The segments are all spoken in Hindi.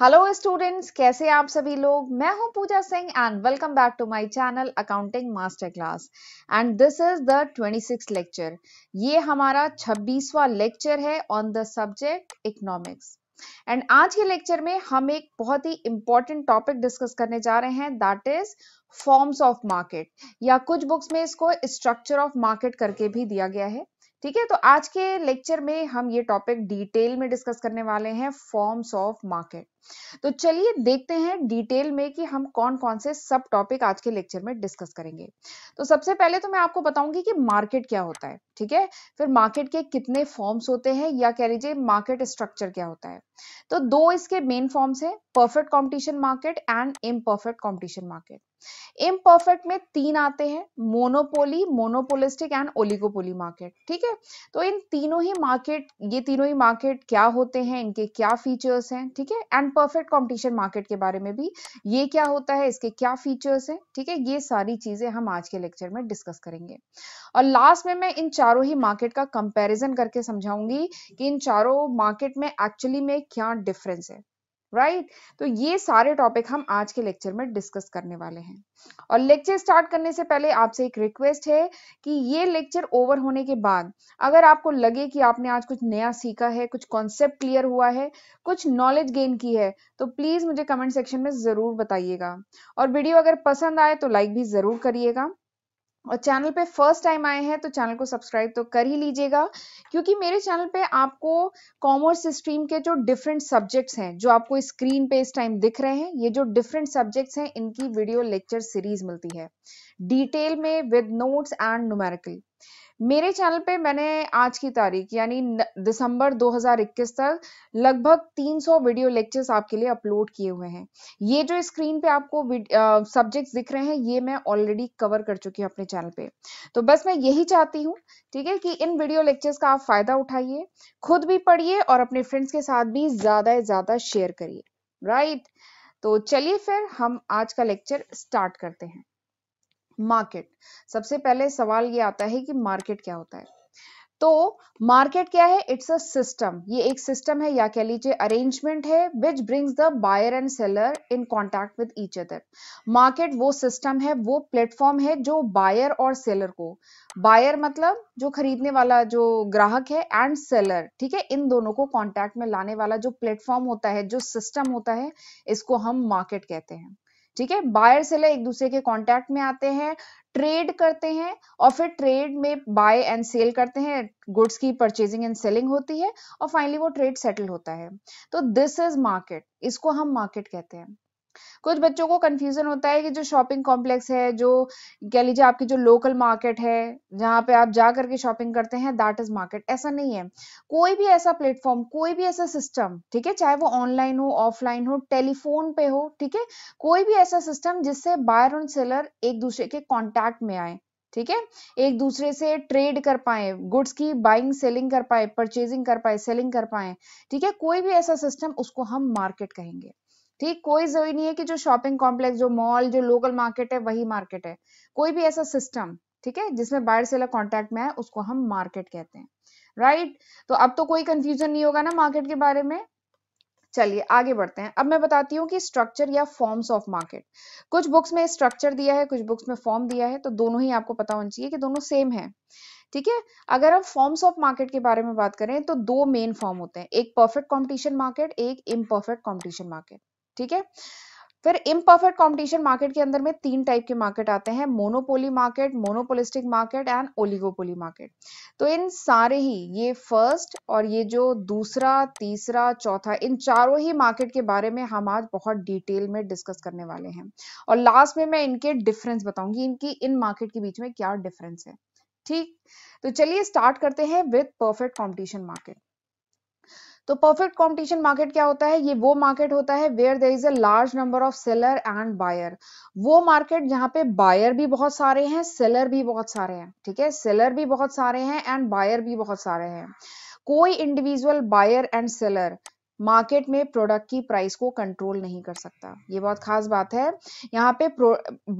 हेलो स्टूडेंट्स कैसे आप सभी लोग मैं हूं Pooja Singh and welcome back to my channel accounting master class and this is the 26 lecture ये हमारा 26वां लेक्चर है on the subject economics and आज के लेक्चर में हम एक बहुत ही इंपॉर्टेंट टॉपिक डिस्कस करने जा रहे हैं that is forms of market या कुछ बुक्स में इसको स्ट्रक्चर ऑफ मार्केट करके भी दिया गया है ठीक है तो आज के लेक्चर में हम ये टॉपिक डिटेल में डिस्कस करने वाले हैं फॉर्म्स ऑफ मार्केट तो चलिए देखते हैं डिटेल में कि हम कौन कौन से सब टॉपिक आज के लेक्चर में डिस्कस करेंगे तो सबसे पहले तो मैं आपको बताऊंगी कि मार्केट क्या होता है ठीक है फिर मार्केट के कितने फॉर्म्स होते हैं या कह लीजिए मार्केट स्ट्रक्चर क्या होता है तो दो इसके मेन फॉर्म्स है perfect competition market and imperfect competition market imperfect में तीन आते हैं monopoly monopolistic and oligopoly market ठीक है तो इन तीनों ही मार्केट ये तीनों ही मार्केट क्या होते हैं इनके क्या फीचर्स हैं ठीक है एंड परफेक्ट कॉम्पिटिशन मार्केट के बारे में भी ये क्या होता है इसके क्या फीचर्स हैं ठीक है ये सारी चीजें हम आज के लेक्चर में डिस्कस करेंगे और लास्ट में मैं इन चारों ही मार्केट का कंपेरिजन करके समझाऊंगी कि इन चारों मार्केट में एक्चुअली में क्या डिफरेंस है राइट right? तो ये सारे टॉपिक हम आज के लेक्चर में डिस्कस करने वाले हैं और लेक्चर स्टार्ट करने से पहले आपसे एक रिक्वेस्ट है कि ये लेक्चर ओवर होने के बाद अगर आपको लगे कि आपने आज कुछ नया सीखा है कुछ कॉन्सेप्ट क्लियर हुआ है कुछ नॉलेज गेन की है तो प्लीज मुझे कमेंट सेक्शन में जरूर बताइएगा और वीडियो अगर पसंद आए तो लाइक भी जरूर करिएगा और चैनल पे फर्स्ट टाइम आए हैं तो चैनल को सब्सक्राइब तो कर ही लीजिएगा क्योंकि मेरे चैनल पे आपको कॉमर्स स्ट्रीम के जो डिफरेंट सब्जेक्ट्स हैं जो आपको स्क्रीन पे इस टाइम दिख रहे हैं ये जो डिफरेंट सब्जेक्ट्स हैं इनकी वीडियो लेक्चर सीरीज मिलती है डिटेल में विद नोट्स एंड नुमेरिकल मेरे चैनल पे मैंने आज की तारीख यानी दिसंबर 2021 तक लगभग 300 वीडियो लेक्चर्स आपके लिए अपलोड किए हुए हैं ये जो स्क्रीन पे आपको सब्जेक्ट्स दिख रहे हैं ये मैं ऑलरेडी कवर कर चुकी हूँ अपने चैनल पे तो बस मैं यही चाहती हूँ ठीक है कि इन वीडियो लेक्चर्स का आप फायदा उठाइए खुद भी पढ़िए और अपने फ्रेंड्स के साथ भी ज्यादा से ज्यादा शेयर करिए राइट तो चलिए फिर हम आज का लेक्चर स्टार्ट करते हैं मार्केट सबसे पहले सवाल ये आता है कि मार्केट क्या होता है तो मार्केट क्या है इट्स अ सिस्टम ये एक सिस्टम है या कह लीजिए अरेंजमेंट है which brings the buyer and seller in contact with each other market वो सिस्टम है वो प्लेटफॉर्म है जो बायर और सेलर को बायर मतलब जो खरीदने वाला जो ग्राहक है एंड सेलर ठीक है इन दोनों को कॉन्टैक्ट में लाने वाला जो प्लेटफॉर्म होता है जो सिस्टम होता है इसको हम मार्केट कहते हैं ठीक है बायर सेलर एक दूसरे के कॉन्टेक्ट में आते हैं ट्रेड करते हैं और फिर ट्रेड में बाय एंड सेल करते हैं गुड्स की परचेजिंग एंड सेलिंग होती है और फाइनली वो ट्रेड सेटल होता है तो दिस इज मार्केट इसको हम मार्केट कहते हैं कुछ बच्चों को कंफ्यूजन होता है कि जो शॉपिंग कॉम्प्लेक्स है जो कह लीजिए आपकी जो लोकल मार्केट है जहाँ पे आप जा करके शॉपिंग करते हैं दैट इज मार्केट ऐसा नहीं है कोई भी ऐसा प्लेटफॉर्म कोई भी ऐसा सिस्टम ठीक है चाहे वो ऑनलाइन हो ऑफलाइन हो टेलीफोन पे हो ठीक है कोई भी ऐसा सिस्टम जिससे बायर और सेलर एक दूसरे के कॉन्टैक्ट में आए ठीक है एक दूसरे से ट्रेड कर पाए गुड्स की बाइंग सेलिंग कर पाए परचेजिंग कर पाए सेलिंग कर पाए ठीक है कोई भी ऐसा सिस्टम उसको हम मार्केट कहेंगे ठीक कोई जरूरी नहीं है कि जो शॉपिंग कॉम्प्लेक्स जो मॉल जो लोकल मार्केट है वही मार्केट है कोई भी ऐसा सिस्टम ठीक है जिसमें बायर सेलर कॉन्टैक्ट में है उसको हम मार्केट कहते हैं राइट तो अब तो कोई कंफ्यूजन नहीं होगा ना मार्केट के बारे में चलिए आगे बढ़ते हैं अब मैं बताती हूँ कि स्ट्रक्चर या फॉर्म्स ऑफ मार्केट कुछ बुक्स में स्ट्रक्चर दिया है कुछ बुक्स में फॉर्म दिया है तो दोनों ही आपको पता होना चाहिए कि दोनों सेम है ठीक है अगर हम फॉर्म्स ऑफ मार्केट के बारे में बात करें तो दो मेन फॉर्म होते हैं एक परफेक्ट कॉम्पिटिशन मार्केट एक इम्परफेक्ट कॉम्पिटिशन मार्केट ठीक है फिर इम्परफेक्ट कंपटीशन मार्केट के अंदर में तीन टाइप के मार्केट आते हैं monopoly market monopolistic market and oligopoly market तो इन सारे ही ये फर्स्ट और ये जो दूसरा तीसरा चौथा इन चारों ही मार्केट के बारे में हम आज बहुत डिटेल में डिस्कस करने वाले हैं और लास्ट में मैं इनके डिफरेंस बताऊंगी इनकी इन मार्केट के बीच में क्या डिफरेंस है ठीक तो चलिए स्टार्ट करते हैं विथ परफेक्ट कॉम्पिटिशन मार्केट तो परफेक्ट कंपटीशन मार्केट क्या होता है ये वो मार्केट होता है where there is a large number of seller and buyer वो मार्केट जहाँ पे बायर भी बहुत सारे हैं सेलर भी बहुत सारे हैं ठीक है सेलर भी बहुत सारे हैं एंड बायर भी बहुत सारे हैं कोई individual buyer and seller market में प्रोडक्ट की प्राइस को कंट्रोल नहीं कर सकता ये बहुत खास बात है यहाँ पे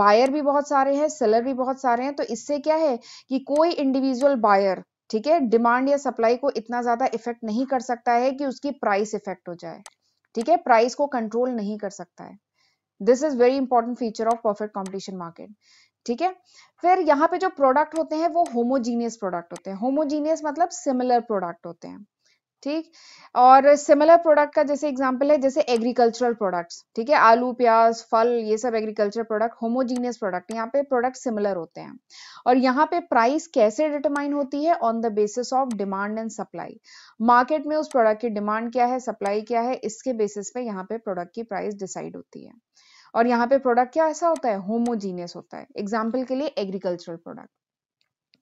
बायर भी बहुत सारे हैं सेलर भी बहुत सारे हैं तो इससे क्या है कि कोई इंडिविजुअल बायर ठीक है डिमांड या सप्लाई को इतना ज्यादा इफेक्ट नहीं कर सकता है कि उसकी प्राइस इफेक्ट हो जाए ठीक है प्राइस को कंट्रोल नहीं कर सकता है this is very important feature of perfect competition market ठीक है फिर यहाँ पे जो प्रोडक्ट होते हैं वो होमोजीनियस प्रोडक्ट होते हैं होमोजीनियस मतलब सिमिलर प्रोडक्ट होते हैं ठीक और सिमिलर प्रोडक्ट का जैसे एग्जांपल है जैसे एग्रीकल्चरल प्रोडक्ट्स ठीक है आलू प्याज फल ये सब एग्रीकल्चर प्रोडक्ट होमोजीनियस प्रोडक्ट यहाँ पे प्रोडक्ट सिमिलर होते हैं और यहाँ पे प्राइस कैसे डिटरमाइन होती है on the basis of demand and supply market में उस प्रोडक्ट की डिमांड क्या है सप्लाई क्या है इसके बेसिस पे यहाँ पे प्रोडक्ट की प्राइस डिसाइड होती है और यहाँ पे प्रोडक्ट क्या ऐसा होता है होमोजीनियस होता है एग्जाम्पल के लिए एग्रीकल्चरल प्रोडक्ट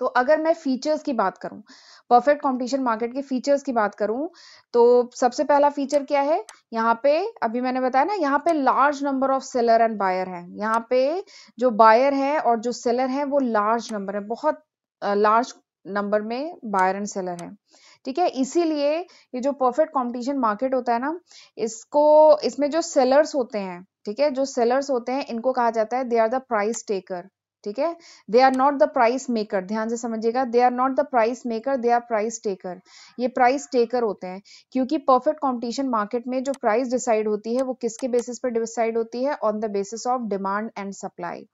तो अगर मैं फीचर्स की बात करूं परफेक्ट कंपटीशन मार्केट के फीचर्स की बात करूं तो सबसे पहला फीचर क्या है यहाँ पे अभी मैंने बताया ना यहाँ पे large number of seller and buyer हैं यहाँ पे जो बायर है और जो सेलर है वो लार्ज नंबर है बहुत लार्ज नंबर में बायर एंड सेलर है ठीक है इसीलिए ये जो परफेक्ट कॉम्पिटिशन मार्केट होता है ना इसको इसमें जो सेलर्स होते हैं ठीक है जो सेलर्स होते हैं इनको कहा जाता है they are the price taker ठीक है they are not the price maker ध्यान से समझिएगा they are not the price maker they are price taker ये प्राइस टेकर होते हैं क्योंकि परफेक्ट कॉम्पिटिशन मार्केट में जो प्राइस डिसाइड होती है वो किसके बेसिस पर डिसाइड होती है on the basis of demand and supply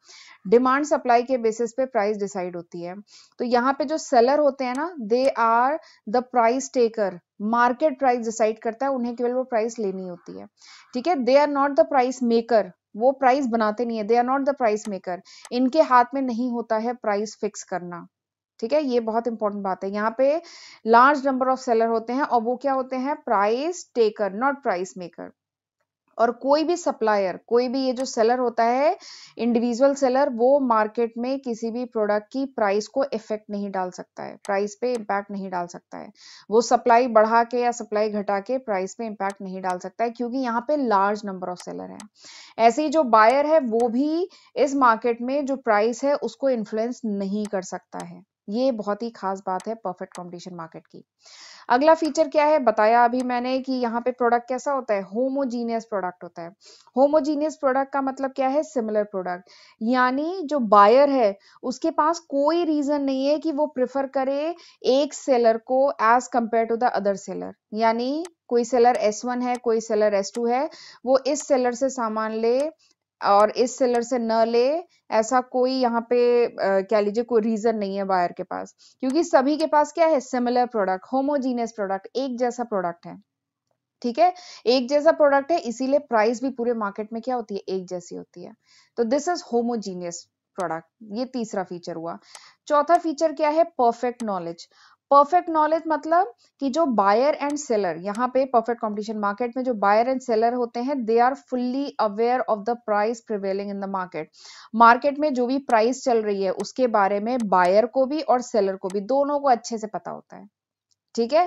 demand supply के बेसिस पे प्राइस डिसाइड होती है तो यहाँ पे जो सेलर होते हैं ना they are the price taker market price decide करता है उन्हें केवल वो प्राइस लेनी होती है ठीक है they are not the price maker वो प्राइस बनाते नहीं है they are not the price maker इनके हाथ में नहीं होता है प्राइस फिक्स करना ठीक है ये बहुत इंपॉर्टेंट बात है यहाँ पे लार्ज नंबर ऑफ सेलर होते हैं और वो क्या होते हैं price taker not price maker और कोई भी सप्लायर कोई भी ये जो सेलर होता है इंडिविजुअल सेलर वो मार्केट में किसी भी प्रोडक्ट की प्राइस को इफेक्ट नहीं डाल सकता है प्राइस पे इम्पैक्ट नहीं डाल सकता है वो सप्लाई बढ़ा के या सप्लाई घटा के प्राइस पे इम्पैक्ट नहीं डाल सकता है क्योंकि यहाँ पे लार्ज नंबर ऑफ सेलर है ऐसे ही जो बायर है वो भी इस मार्केट में जो प्राइस है उसको इन्फ्लुएंस नहीं कर सकता है ये बहुत ही खास बात है परफेक्ट कंपटीशन मार्केट की अगला फीचर क्या है बताया अभी मैंने कि यहाँ पे प्रोडक्ट कैसा होता है होमोजीनियस प्रोडक्ट होता है होमोजीनियस प्रोडक्ट का मतलब क्या है सिमिलर प्रोडक्ट यानी जो बायर है उसके पास कोई रीजन नहीं है कि वो प्रेफर करे एक सेलर को as compared to the other seller यानी कोई सेलर S1 है कोई सेलर S2 है वो इस सेलर से सामान ले और इस सेलर से न ले ऐसा कोई यहाँ पे कह लीजिए कोई रीजन नहीं है बायर के पास क्योंकि सभी के पास क्या है सिमिलर प्रोडक्ट होमोजीनियस प्रोडक्ट एक जैसा प्रोडक्ट है ठीक है एक जैसा प्रोडक्ट है इसीलिए प्राइस भी पूरे मार्केट में क्या होती है एक जैसी होती है तो दिस इज होमोजीनियस प्रोडक्ट ये तीसरा फीचर हुआ चौथा फीचर क्या है परफेक्ट नॉलेज परफेक्ट नॉलेज मतलब कि जो बायर एंड सेलर यहाँ पे परफेक्ट कंपटीशन मार्केट में जो बायर एंड सेलर होते हैं they are fully aware of the price prevailing in the market market में जो भी प्राइस चल रही है उसके बारे में बायर को भी और सेलर को भी दोनों को अच्छे से पता होता है ठीक है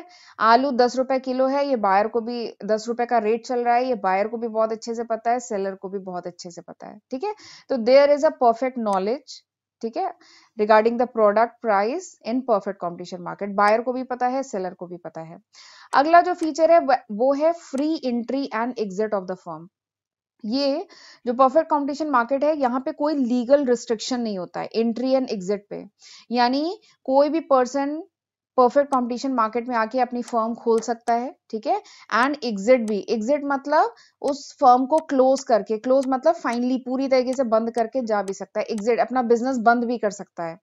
आलू दस रुपए किलो है ये बायर को भी दस रुपए का रेट चल रहा है ये बायर को भी बहुत अच्छे से पता है सेलर को भी बहुत अच्छे से पता है ठीक है तो there is a perfect knowledge ठीक है regarding the product price in perfect competition market buyer को भी पता है सेलर को भी पता है अगला जो फीचर है वो है free entry and exit of the firm ये जो परफेक्ट कंपटीशन मार्केट है यहाँ पे कोई लीगल रिस्ट्रिक्शन नहीं होता है एंट्री एंड एग्जिट पे यानी कोई भी पर्सन परफेक्ट कंपटीशन मार्केट में आके अपनी फर्म खोल सकता है ठीक है एंड एग्जिट भी एग्जिट मतलब उस फर्म को क्लोज करके क्लोज मतलब फाइनली पूरी तरीके से बंद करके जा भी सकता है एग्जिट अपना बिजनेस बंद भी कर सकता है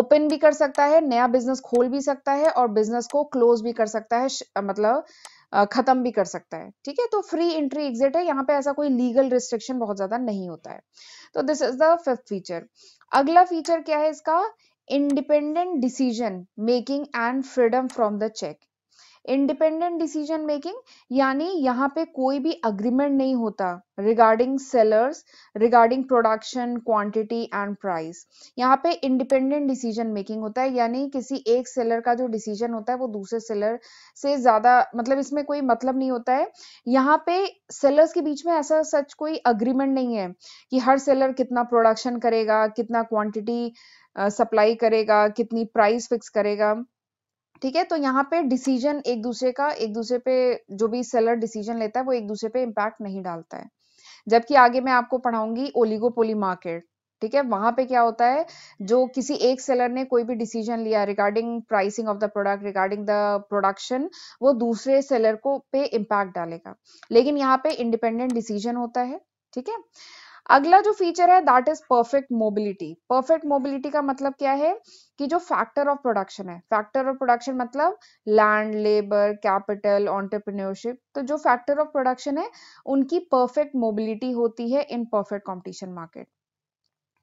ओपन भी कर सकता है नया बिजनेस खोल भी सकता है और बिजनेस को क्लोज भी कर सकता है मतलब खत्म भी कर सकता है ठीक है तो फ्री एंट्री एग्जिट है यहाँ पे ऐसा कोई लीगल रिस्ट्रिक्शन बहुत ज्यादा नहीं होता है तो this is the fifth feature अगला फीचर क्या है इसका independent decision making and freedom from the check independent decision making यानी यहाँ पे कोई भी अग्रीमेंट नहीं होता regarding sellers regarding production quantity and price यहाँ पे इंडिपेंडेंट डिसीजन मेकिंग होता है यानी किसी एक सेलर का जो डिसीजन होता है वो दूसरे सेलर से ज्यादा मतलब इसमें कोई मतलब नहीं होता है यहाँ पे सेलर्स के बीच में ऐसा सच कोई अग्रीमेंट नहीं है कि हर सेलर कितना प्रोडक्शन करेगा कितना क्वांटिटी सप्लाई करेगा कितनी प्राइस फिक्स करेगा ठीक है तो यहाँ पे डिसीजन एक दूसरे का एक दूसरे पे जो भी सेलर डिसीजन लेता है वो एक दूसरे पे इम्पैक्ट नहीं डालता है जबकि आगे मैं आपको पढ़ाऊंगी ओलिगोपोली मार्केट ठीक है वहां पे क्या होता है जो किसी एक सेलर ने कोई भी डिसीजन लिया regarding pricing of the product regarding the production वो दूसरे सेलर को पे इम्पैक्ट डालेगा लेकिन यहाँ पे इंडिपेंडेंट डिसीजन होता है ठीक है अगला जो फीचर है that is perfect mobility perfect mobility का मतलब क्या है कि जो फैक्टर ऑफ प्रोडक्शन है फैक्टर ऑफ प्रोडक्शन मतलब लैंड लेबर कैपिटल ऑन्टरप्रिन्योरशिप तो जो फैक्टर ऑफ प्रोडक्शन है उनकी परफेक्ट मोबिलिटी होती है इन परफेक्ट कॉम्पिटिशन मार्केट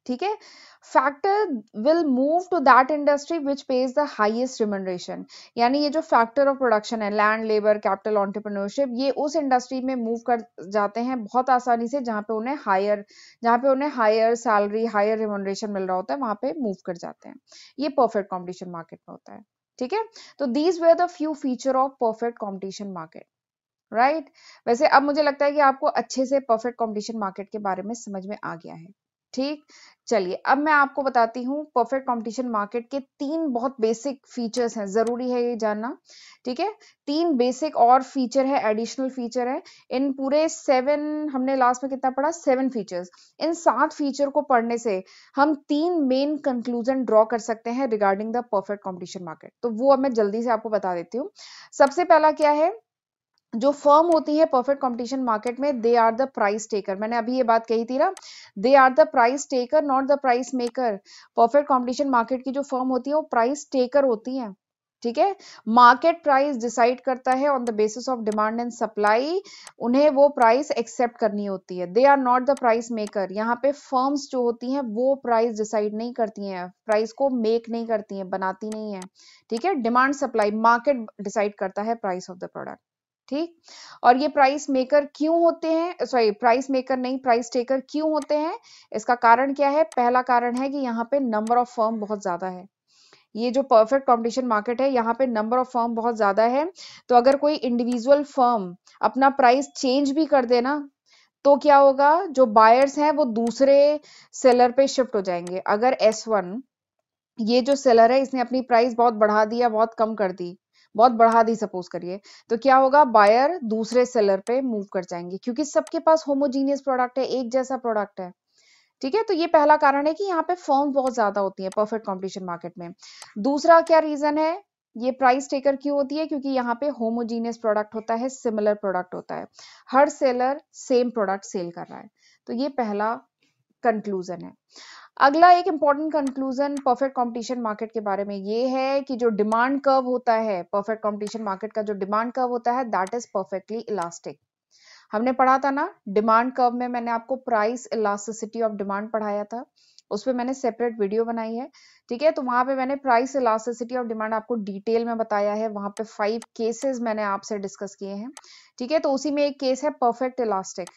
ठीक है factor will move to that industry which pays the highest remuneration यानी ये जो फैक्टर ऑफ प्रोडक्शन है लैंड लेबर कैपिटल ऑन्टरप्रनोरशिप ये उस इंडस्ट्री में मूव कर जाते हैं बहुत आसानी से जहां पे उन्हें हायर जहाँ पे उन्हें हायर सैलरी हायर रिमनरेशन मिल रहा होता है वहां पे मूव कर जाते हैं ये परफेक्ट कॉम्पिटिशन मार्केट में होता है ठीक है तो these were the few feature of perfect competition market right वैसे अब मुझे लगता है कि आपको अच्छे से परफेक्ट कॉम्पिटिशन मार्केट के बारे में समझ में आ गया है ठीक चलिए अब मैं आपको बताती हूँ परफेक्ट कंपटीशन मार्केट के तीन बहुत बेसिक फीचर्स हैं जरूरी है ये जानना ठीक है तीन बेसिक और फीचर है एडिशनल फीचर है इन पूरे सेवन हमने लास्ट में कितना पढ़ा सेवन फीचर्स इन सात फीचर को पढ़ने से हम तीन मेन कंक्लूजन ड्रॉ कर सकते हैं regarding the perfect competition market तो वो अब मैं जल्दी से आपको बता देती हूँ सबसे पहला क्या है जो फर्म होती है परफेक्ट कंपटीशन मार्केट में they are the price taker मैंने अभी ये बात कही थी ना they are the price taker not the price maker perfect competition market की जो फर्म होती है वो प्राइस टेकर होती है ठीक है मार्केट प्राइस डिसाइड करता है on the basis of demand and supply उन्हें वो प्राइस एक्सेप्ट करनी होती है they are not the price maker यहाँ पे फर्म्स जो होती हैं वो प्राइस डिसाइड नहीं करती हैं प्राइस को मेक नहीं करती हैं बनाती नहीं है ठीक है डिमांड सप्लाई मार्केट डिसाइड करता है प्राइस ऑफ द प्रोडक्ट ठीक और ये प्राइस मेकर क्यों होते हैं सॉरी प्राइस मेकर नहीं प्राइस टेकर क्यों होते हैं इसका कारण क्या है पहला कारण है कि यहाँ पे नंबर ऑफ फर्म बहुत ज्यादा है ये जो परफेक्ट कंपटीशन मार्केट है यहाँ पे नंबर ऑफ फर्म बहुत ज्यादा है तो अगर कोई इंडिविजुअल फर्म अपना प्राइस चेंज भी कर देना तो क्या होगा जो बायर्स हैं वो दूसरे सेलर पे शिफ्ट हो जाएंगे अगर एस वन ये जो सेलर है इसने अपनी प्राइस बहुत बढ़ा दिया बहुत कम कर दी बहुत बढ़ा दी सपोज करिए तो क्या होगा बायर दूसरे सेलर पे मूव कर जाएंगे क्योंकि सबके पास होमोजीनियस प्रोडक्ट है एक जैसा प्रोडक्ट है ठीक है तो ये पहला कारण है कि यहाँ पे फॉर्म बहुत ज्यादा होती है परफेक्ट कॉम्पिटिशन मार्केट में दूसरा क्या रीजन है ये प्राइस टेकर क्यों होती है क्योंकि यहाँ पे होमोजीनियस प्रोडक्ट होता है सिमिलर प्रोडक्ट होता है हर सेलर सेम प्रोडक्ट सेल कर रहा है तो ये पहला कंक्लूजन है अगला एक important conclusion perfect competition market के बारे में ये है कि जो डिमांड कर्व होता है परफेक्ट कंपटीशन मार्केट का जो डिमांड कर्व होता है दैट इज परफेक्टली इलास्टिक हमने पढ़ा था ना डिमांड कर्व में मैंने आपको प्राइस इलास्टिसिटी ऑफ डिमांड पढ़ाया था उस पर मैंने सेपरेट वीडियो बनाई है ठीक है तो वहां पे मैंने प्राइस इलास्टिसिटी ऑफ डिमांड आपको डिटेल में बताया है वहां पे फाइव केसेस मैंने आपसे डिस्कस किए हैं ठीक है तो उसी में एक केस है परफेक्ट इलास्टिक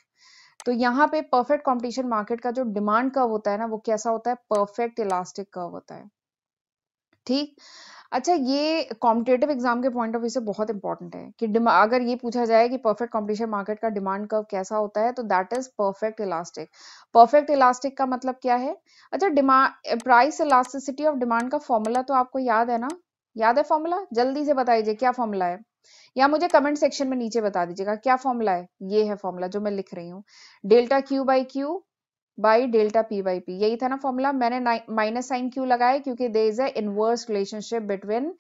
तो यहाँ पे परफेक्ट कंपटीशन मार्केट का जो डिमांड कर्व होता है ना वो कैसा होता है परफेक्ट इलास्टिक कर्व होता है ठीक अच्छा ये कॉम्पिटेटिव एग्जाम के पॉइंट ऑफ व्यू से बहुत इंपॉर्टेंट है कि अगर ये पूछा जाए कि परफेक्ट कंपटीशन मार्केट का डिमांड कर्व कैसा होता है तो that is perfect elastic perfect elastic का मतलब क्या है अच्छा demand price elasticity of demand का फॉर्मूला तो आपको याद है ना याद है फॉर्मूला जल्दी से बताइए क्या फॉर्मूला है या मुझे कमेंट सेक्शन में नीचे बता दीजिएगा क्या फॉर्मूला है ये है फॉर्मूला जो मैं लिख रही हूँ delta Q by Q by delta P by P यही था ना फॉर्मूला मैंने माइनस साइन क्यू लगाया क्योंकि there is a inverse relationship between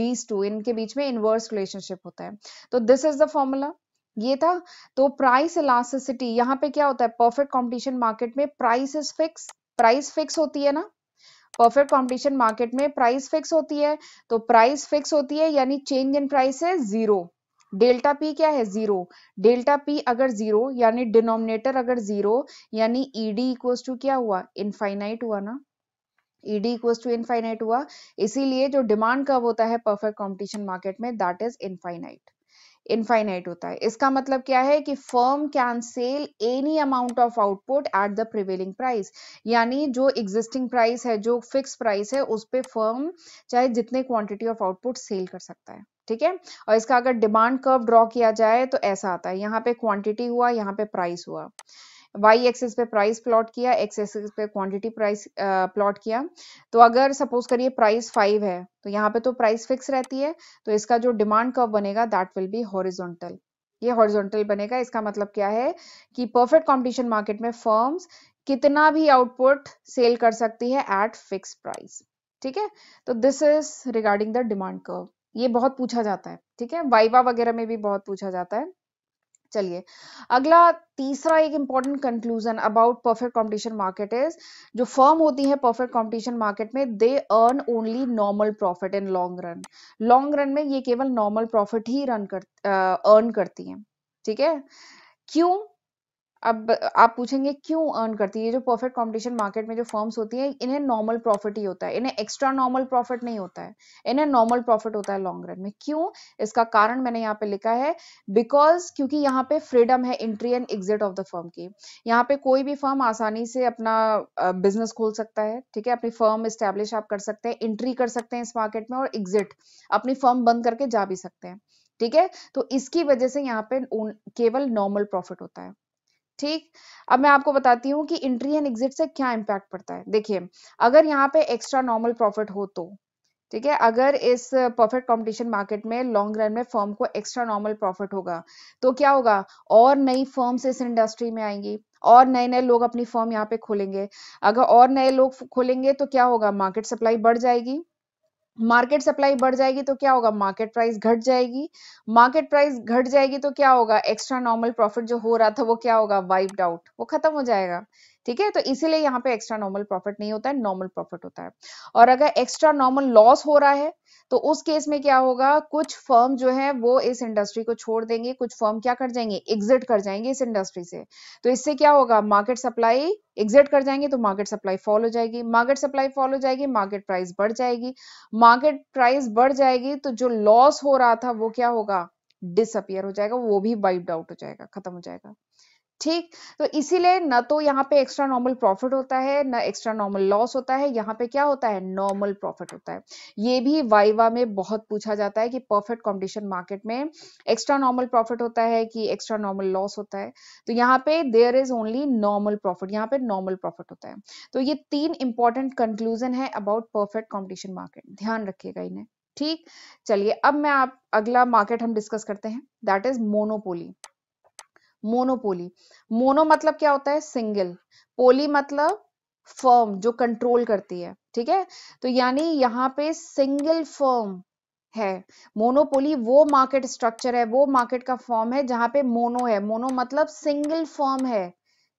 these two इनके बीच में इनवर्स रिलेशनशिप होता है तो दिस इज द फॉर्मूला ये था तो प्राइस इलास्टिसिटी यहाँ पे क्या होता है परफेक्ट कॉम्पिटिशन मार्केट में price is fix price fix होती है ना परफेक्ट कंपटीशन मार्केट में प्राइस फिक्स होती है तो प्राइस फिक्स होती है यानी चेंज इन प्राइस है जीरो डेल्टा पी क्या है जीरो डेल्टा पी अगर जीरो यानी डिनोमिनेटर अगर जीरो यानी ईडी इक्वल्स टू क्या हुआ इनफाइनाइट हुआ ना ईडी इक्वल्स टू इनफाइनाइट हुआ इसीलिए जो डिमांड कर्व होता है परफेक्ट कॉम्पिटिशन मार्केट में दैट इज इनफाइनाइट इनफाइनाइट होता है इसका मतलब क्या है कि firm can sell any amount of output at the prevailing price यानी जो एग्जिस्टिंग प्राइस है जो फिक्स प्राइस है उस पर फर्म चाहे जितने क्वांटिटी ऑफ आउटपुट सेल कर सकता है ठीक है और इसका अगर डिमांड कर्व ड्रॉ किया जाए तो ऐसा आता है यहाँ पे क्वांटिटी हुआ यहाँ पे प्राइस हुआ वाई एक्सेस पे प्राइस प्लॉट किया एक्स एक्सेस पे क्वांटिटी प्राइस प्लॉट किया तो अगर सपोज करिए प्राइस फाइव है तो यहाँ पे तो प्राइस फिक्स रहती है तो इसका जो डिमांड कर्व बनेगा दैट विल बी हॉरिजोंटल ये हॉरिजोंटल बनेगा इसका मतलब क्या है कि परफेक्ट कॉम्पिटिशन मार्केट में फर्म्स कितना भी आउटपुट सेल कर सकती है एट फिक्स प्राइस ठीक है तो this is regarding the demand curve ये बहुत पूछा जाता है ठीक है वाइवा वगैरह में भी बहुत पूछा जाता है चलिए अगला तीसरा एक important conclusion about perfect competition market is जो फर्म होती है परफेक्ट कंपटीशन मार्केट में they earn only normal profit in long run long run में ये केवल नॉर्मल प्रॉफिट ही रन कर अर्न करती हैं ठीक है क्यों अब आप पूछेंगे क्यों अर्न करती है ये जो परफेक्ट कंपटीशन मार्केट में जो फर्म्स होती है इन्हें नॉर्मल प्रॉफिट ही होता है इन्हें एक्स्ट्रा नॉर्मल प्रॉफिट नहीं होता है इन्हें नॉर्मल प्रॉफिट होता है लॉन्ग रन में क्यों इसका कारण मैंने यहाँ पे लिखा है बिकॉज क्योंकि यहाँ पे फ्रीडम है entry and exit of the firm की यहाँ पे कोई भी फर्म आसानी से अपना बिजनेस खोल सकता है ठीक है अपनी फर्म स्टेब्लिश आप कर सकते हैं एंट्री कर सकते हैं इस मार्केट में और एग्जिट अपनी फर्म बंद करके जा भी सकते हैं ठीक है तो इसकी वजह से यहाँ पे केवल नॉर्मल प्रॉफिट होता है ठीक अब मैं आपको बताती हूँ कि एंट्री एंड एग्जिट से क्या इम्पैक्ट पड़ता है देखिए अगर यहाँ पे एक्स्ट्रा नॉर्मल प्रॉफिट हो तो ठीक है अगर इस परफेक्ट कंपटीशन मार्केट में लॉन्ग रन में फर्म को एक्स्ट्रा नॉर्मल प्रॉफिट होगा तो क्या होगा और नई फर्म्स इस इंडस्ट्री में आएंगी और नए नए लोग अपनी फर्म यहाँ पे खोलेंगे अगर और नए लोग खोलेंगे तो क्या होगा मार्केट सप्लाई बढ़ जाएगी मार्केट सप्लाई बढ़ जाएगी तो क्या होगा मार्केट प्राइस घट जाएगी मार्केट प्राइस घट जाएगी तो क्या होगा एक्स्ट्रा नॉर्मल प्रॉफिट जो हो रहा था वो क्या होगा वाइप्ड आउट वो खत्म हो जाएगा ठीक है तो इसीलिए यहाँ पे एक्स्ट्रा नॉर्मल प्रॉफिट नहीं होता है नॉर्मल प्रॉफिट होता है और अगर एक्स्ट्रा नॉर्मल लॉस हो रहा है तो उस केस में क्या होगा कुछ फर्म जो है वो इस इंडस्ट्री को छोड़ देंगे कुछ फर्म क्या कर जाएंगे एग्जिट कर जाएंगे इस इंडस्ट्री से तो इससे क्या होगा मार्केट सप्लाई एग्जिट कर जाएंगे तो मार्केट सप्लाई फॉल हो जाएगी मार्केट सप्लाई फॉल हो जाएगी मार्केट प्राइस बढ़ जाएगी मार्केट प्राइस बढ़ जाएगी तो जो लॉस हो रहा था वो क्या होगा डिसअपियर हो जाएगा वो भी वाइप्ड आउट हो जाएगा खत्म हो जाएगा ठीक तो इसीलिए न तो यहाँ पे एक्स्ट्रा नॉर्मल प्रॉफिट होता है न एक्स्ट्रा नॉर्मल लॉस होता है यहाँ पे क्या होता है नॉर्मल प्रॉफिट होता है ये भी वाइवा में बहुत पूछा जाता है कि परफेक्ट कंडीशन मार्केट में एक्स्ट्रा नॉर्मल प्रॉफिट होता है कि एक्स्ट्रा नॉर्मल लॉस होता है तो यहाँ पे there is only normal profit यहाँ पे नॉर्मल प्रॉफिट होता है तो ये तीन इंपॉर्टेंट कंक्लूजन है अबाउट परफेक्ट कॉम्पिटिशन मार्केट ध्यान रखिएगा इन्हें ठीक चलिए अब मैं आप अगला मार्केट हम डिस्कस करते हैं that is monopoly monopoly mono मतलब क्या होता है सिंगल पोली मतलब फर्म जो कंट्रोल करती है ठीक है तो यानी यहाँ पे सिंगल फर्म है मोनोपोली वो मार्केट स्ट्रक्चर है वो मार्केट का फॉर्म है जहां पे मोनो है मोनो मतलब सिंगल फॉर्म है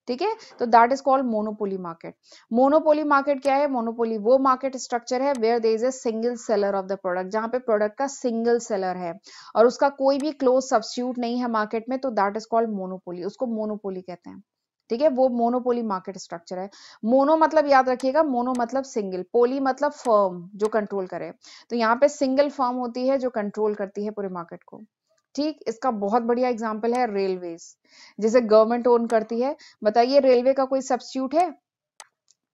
ठीक है तो that is called monopoly market monopoly market क्या है मोनोपोली वो मार्केट स्ट्रक्चर है where there is a single seller of the product जहां पे प्रोडक्ट का सिंगल सेलर है और उसका कोई भी क्लोज सब्सिट्यूट नहीं है मार्केट में तो दैट इज कॉल्ड मोनोपोली उसको मोनोपोली कहते हैं ठीक है वो मोनोपोली मार्केट स्ट्रक्चर है मोनो मतलब याद रखिएगा मोनो मतलब सिंगल पोली मतलब फर्म जो कंट्रोल करे तो यहाँ पे सिंगल फर्म होती है जो कंट्रोल करती है पूरे मार्केट को ठीक इसका बहुत बढ़िया एग्जाम्पल है रेलवे जिसे गवर्नमेंट ओन करती है बताइए रेलवे का कोई सब्सिट्यूट है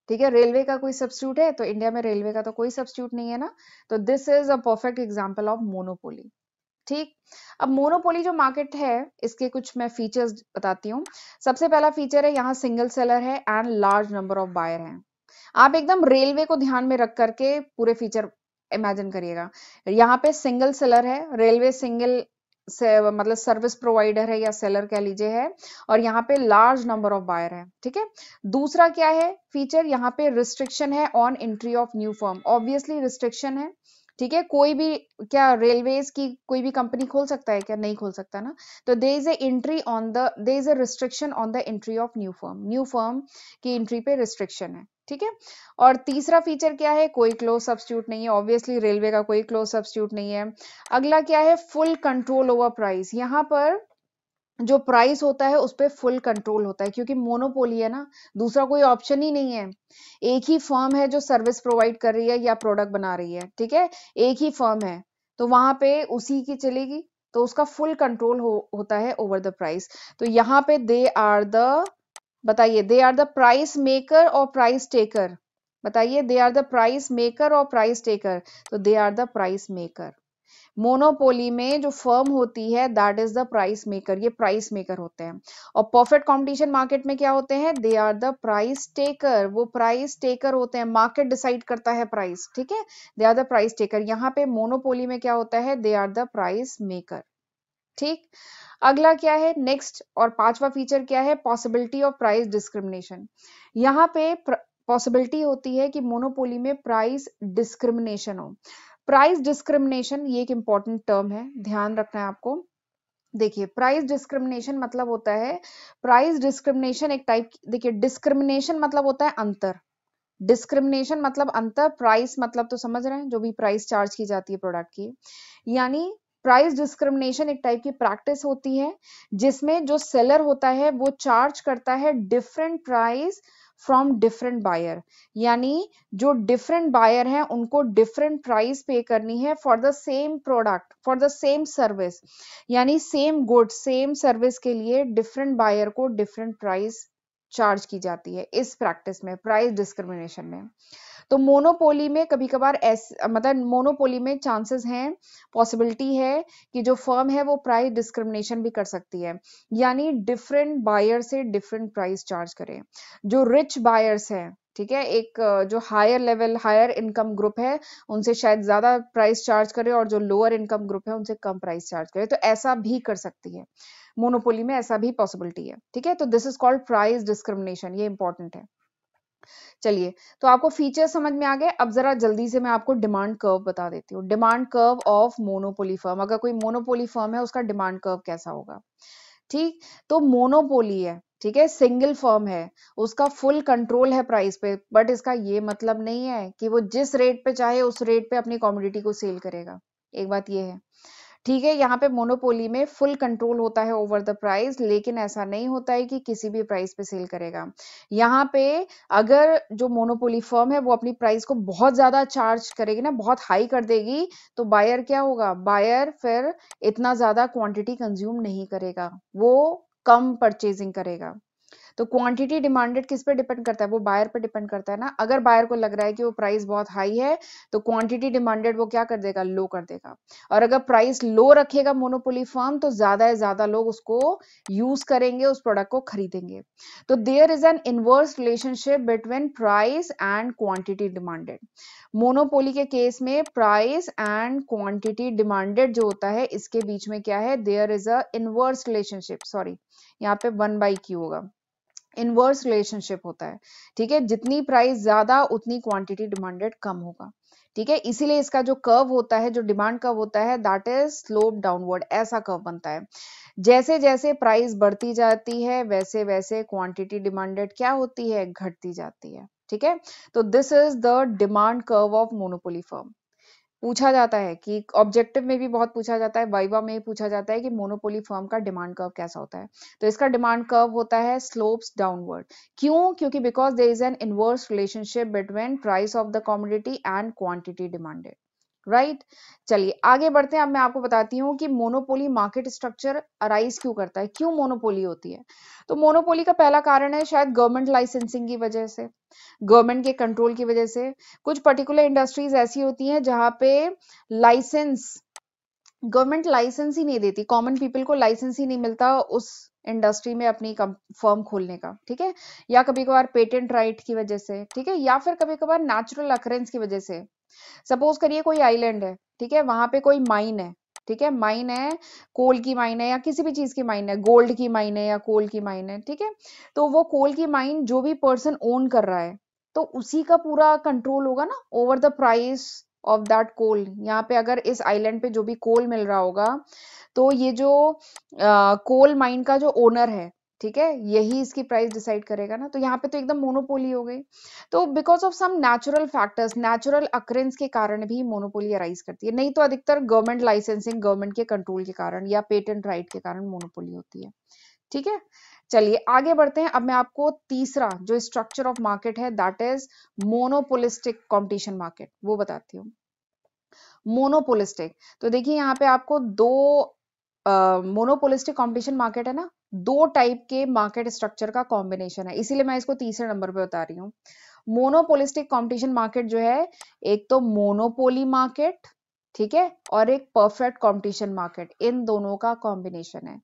ठीक है रेलवे का कोई सब्सिट्यूट है तो इंडिया में रेलवे का तो कोई सब्सिट्यूट नहीं है ना तो this is a perfect example of monopoly ठीक अब मोनोपोली जो मार्केट है इसके कुछ मैं फीचर्स बताती हूँ सबसे पहला फीचर है यहाँ सिंगल सेलर है and large number of buyer है आप एकदम रेलवे को ध्यान में रख करके पूरे फीचर इमेजिन करिएगा यहाँ पे सिंगल सेलर है रेलवे सिंगल से मतलब सर्विस प्रोवाइडर है या सेलर कह लीजिए है और यहाँ पे लार्ज नंबर ऑफ बायर है ठीक है दूसरा क्या है फीचर यहाँ पे रिस्ट्रिक्शन है on entry of new firm obviously restriction है ठीक है कोई भी क्या रेलवेज की कोई भी कंपनी खोल सकता है क्या नहीं खोल सकता ना तो there is a entry on the there is a restriction on the entry of new firm new firm की एंट्री पे रिस्ट्रिक्शन है ठीक है और तीसरा फीचर क्या है कोई क्लोज सब्सिट्यूट नहीं है ऑब्वियसली रेलवे का कोई क्लोज सब्सिट्यूट नहीं है अगला क्या है फुल कंट्रोल ओवर प्राइस यहाँ पर जो प्राइस होता है उस पर फुल कंट्रोल होता है क्योंकि मोनोपोली है ना दूसरा कोई ऑप्शन ही नहीं है एक ही फर्म है जो सर्विस प्रोवाइड कर रही है या प्रोडक्ट बना रही है ठीक है एक ही फर्म है तो वहां पे उसी की चलेगी तो उसका फुल कंट्रोल हो, होता है ओवर द प्राइस तो यहाँ पे दे आर द बताइए they are the price maker और प्राइस टेकर बताइए they are the price maker और प्राइस टेकर तो they are the price maker monopoly में जो फर्म होती है that is the price maker ये प्राइस मेकर होते हैं और परफेक्ट कंपटीशन मार्केट में क्या होते हैं they are the price taker वो प्राइस टेकर होते हैं मार्केट डिसाइड करता है प्राइस ठीक है they are the price taker यहाँ पे मोनोपोली में क्या होता है they are the price maker ठीक अगला क्या है नेक्स्ट और पांचवा फीचर क्या है पॉसिबिलिटी ऑफ प्राइस डिस्क्रिमिनेशन यहाँ पे पॉसिबिलिटी होती है कि मोनोपोली में प्राइस डिस्क्रिमिनेशन हो प्राइस डिस्क्रिमिनेशन ये एक इंपॉर्टेंट टर्म है ध्यान रखना है आपको देखिए प्राइस डिस्क्रिमिनेशन मतलब होता है प्राइस डिस्क्रिमिनेशन एक टाइप देखिए डिस्क्रिमिनेशन मतलब होता है अंतर डिस्क्रिमिनेशन मतलब अंतर प्राइस मतलब तो समझ रहे हैं जो भी प्राइस चार्ज की जाती है प्रोडक्ट की यानी प्राइस डिस्क्रिमिनेशन एक टाइप की प्रैक्टिस होती है जिसमें जो सेलर होता है वो चार्ज करता है different price from different buyer यानी जो डिफरेंट बायर हैं उनको डिफरेंट प्राइस पे करनी है for the same product for the same service यानी सेम गुड सेम सर्विस के लिए डिफरेंट बायर को डिफरेंट प्राइस चार्ज की जाती है इस प्रैक्टिस में प्राइस डिस्क्रिमिनेशन में तो मोनोपोली में कभी कभार ऐसे मतलब मोनोपोली में चांसेस हैं पॉसिबिलिटी है कि जो फर्म है वो प्राइस डिस्क्रिमिनेशन भी कर सकती है यानी डिफरेंट बायर से डिफरेंट प्राइस चार्ज करें जो रिच बायर्स हैं ठीक है एक जो higher level higher income group है उनसे शायद ज़्यादा प्राइस चार्ज करे और जो लोअर इनकम ग्रुप है उनसे कम प्राइस चार्ज करे तो ऐसा भी कर सकती है मोनोपोली में ऐसा भी पॉसिबिलिटी है ठीक है तो this is called price discrimination ये इंपॉर्टेंट है चलिए तो आपको फीचर समझ में आ गए अब जरा जल्दी से मैं आपको डिमांड कर्व बता देती हूँ demand curve of monopoly firm अगर कोई मोनोपोली फर्म है उसका डिमांड कर्व कैसा होगा ठीक तो मोनोपोली है ठीक है सिंगल फर्म है उसका फुल कंट्रोल है प्राइस पे बट इसका ये मतलब नहीं है कि वो जिस रेट पे चाहे उस रेट पे अपनी कॉमोडिटी को सेल करेगा एक बात ये है ठीक है यहाँ पे मोनोपोली में फुल कंट्रोल होता है ओवर द प्राइस लेकिन ऐसा नहीं होता है कि किसी भी प्राइस पे सेल करेगा यहाँ पे अगर जो मोनोपोली फर्म है वो अपनी प्राइस को बहुत ज्यादा चार्ज करेगी ना बहुत हाई कर देगी तो बायर क्या होगा बायर फिर इतना ज्यादा क्वांटिटी कंज्यूम नहीं करेगा वो कम परचेजिंग करेगा तो क्वांटिटी डिमांडेड किस पे डिपेंड करता है वो बायर पे डिपेंड करता है ना अगर बायर को लग रहा है कि वो प्राइस बहुत हाई है तो क्वांटिटी डिमांडेड वो क्या कर देगा लो कर देगा और अगर प्राइस लो रखेगा मोनोपोली फॉर्म तो ज्यादा से ज्यादा लोग उसको यूज करेंगे उस प्रोडक्ट को खरीदेंगे तो there is an inverse relationship between price and quantity demanded monopoly के केस में प्राइस एंड क्वांटिटी डिमांडेड जो होता है इसके बीच में क्या है there is a inverse relationship sorry यहाँ पे वन बाई क्यू होगा इनवर्स रिलेशनशिप होता है ठीक है जितनी प्राइस ज्यादा उतनी क्वांटिटी डिमांडेड कम होगा ठीक है इसीलिए इसका जो कर्व होता है जो डिमांड कर्व होता है दैट इज स्लोप डाउनवर्ड ऐसा कर्व बनता है जैसे जैसे प्राइस बढ़ती जाती है वैसे वैसे क्वांटिटी डिमांडेड क्या होती है घटती जाती है ठीक है तो this is the demand curve of monopoly firm पूछा जाता है कि ऑब्जेक्टिव में भी बहुत पूछा जाता है वाइवा में पूछा जाता है कि मोनोपोली फर्म का डिमांड कर्व कैसा होता है तो इसका डिमांड कर्व होता है स्लोप्स डाउनवर्ड क्यों क्योंकि because there is an inverse relationship between price of the commodity and quantity demanded right right? चलिए आगे बढ़ते हैं अब मैं आपको बताती हूँ कि मोनोपोली मार्केट स्ट्रक्चर अराइज क्यों करता है क्यों मोनोपोली होती है तो मोनोपोली का पहला कारण है शायद गवर्नमेंट लाइसेंसिंग की वजह से गवर्नमेंट के कंट्रोल की वजह से कुछ पर्टिकुलर इंडस्ट्रीज ऐसी होती हैं जहां पे लाइसेंस गवर्नमेंट लाइसेंस ही नहीं देती कॉमन पीपल को लाइसेंस ही नहीं मिलता उस इंडस्ट्री में अपनी फर्म खोलने का ठीक है या कभी कभार पेटेंट राइट की वजह से ठीक है या फिर कभी कभार नेचुरल अकरेंस की वजह से सपोज करिए कोई आइलैंड है ठीक है वहां पे कोई माइन है ठीक है माइन है कोल की माइन है या किसी भी चीज की माइन है गोल्ड की माइन है या कोल की माइन है ठीक है तो वो कोल की माइन जो भी पर्सन ओन कर रहा है तो उसी का पूरा कंट्रोल होगा ना over the price of that coal यहाँ पे अगर इस आइलैंड पे जो भी कोल मिल रहा होगा तो ये जो कोल uh, माइन का जो ओनर है ठीक है यही इसकी प्राइस डिसाइड करेगा ना तो यहाँ पे तो एकदम मोनोपोली हो गई तो because of some natural factors natural occurrence के कारण भी मोनोपोली अराइज करती है नहीं तो अधिकतर गवर्नमेंट लाइसेंसिंग गवर्नमेंट के कंट्रोल के कारण या पेटेंट राइट के कारण मोनोपोली होती है ठीक है चलिए आगे बढ़ते हैं अब मैं आपको तीसरा जो स्ट्रक्चर ऑफ मार्केट है that is monopolistic competition market वो बताती हूँ मोनोपोलिस्टिक तो देखिए यहाँ पे आपको दो मोनोपोलिस्टिक कंपटीशन मार्केट है ना दो टाइप के मार्केट स्ट्रक्चर का कॉम्बिनेशन है इसीलिए मैं इसको तीसरे नंबर पे बता रही हूँ मोनोपोलिस्टिक कंपटीशन मार्केट जो है एक तो मोनोपोली मार्केट ठीक है और एक परफेक्ट कंपटीशन मार्केट इन दोनों का कॉम्बिनेशन है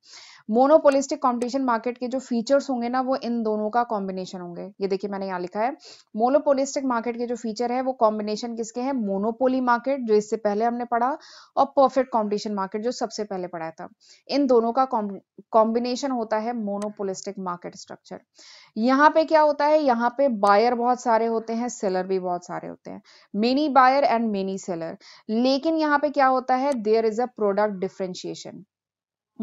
मोनोपोलिस्टिक कंपटीशन मार्केट के जो फीचर्स होंगे ना वो इन दोनों का कॉम्बिनेशन होंगे ये देखिए मैंने यहाँ लिखा है मोनोपोलिस्टिक मार्केट के जो फीचर है वो कॉम्बिनेशन किसके हैं मोनोपोली मार्केट जो इससे पहले हमने पढ़ा और परफेक्ट कॉम्पिटिशन मार्केट जो सबसे पहले पढ़ा था इन दोनों का कॉम्बिनेशन होता है मोनोपोलिस्टिक मार्केट स्ट्रक्चर यहाँ पे क्या होता है यहाँ पे बायर बहुत सारे होते हैं सेलर भी बहुत सारे होते हैं many buyer and many seller लेकिन यहाँ पे क्या होता है there is a product differentiation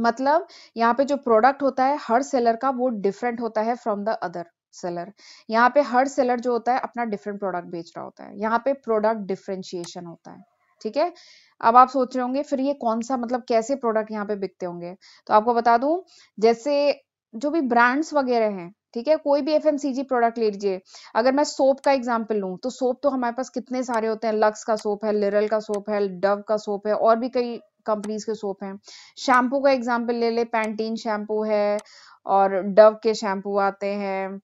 मतलब यहाँ पे जो प्रोडक्ट होता है हर सेलर का वो डिफरेंट होता है फ्रॉम द अदर सेलर यहाँ पे हर सेलर जो होता है अपना डिफरेंट प्रोडक्ट बेच रहा होता है यहाँ पे प्रोडक्ट डिफ्रेंशिएशन होता है ठीक है अब आप सोच रहे होंगे फिर ये कौन सा मतलब कैसे प्रोडक्ट यहाँ पे बिकते होंगे तो आपको बता दू जैसे जो भी ब्रांड्स वगैरह हैं ठीक है कोई भी एफ प्रोडक्ट ले लीजिए अगर मैं सोप का एग्जाम्पल लूँ तो सोप तो हमारे पास कितने सारे होते हैं लक्स का सोप है लिरल का सोप है डव का सोप है और भी कई कंपनीज के सोप हैं शैम्पू का एग्जाम्पल ले ले पैंटीन शैम्पू है और डव के शैम्पू आते हैं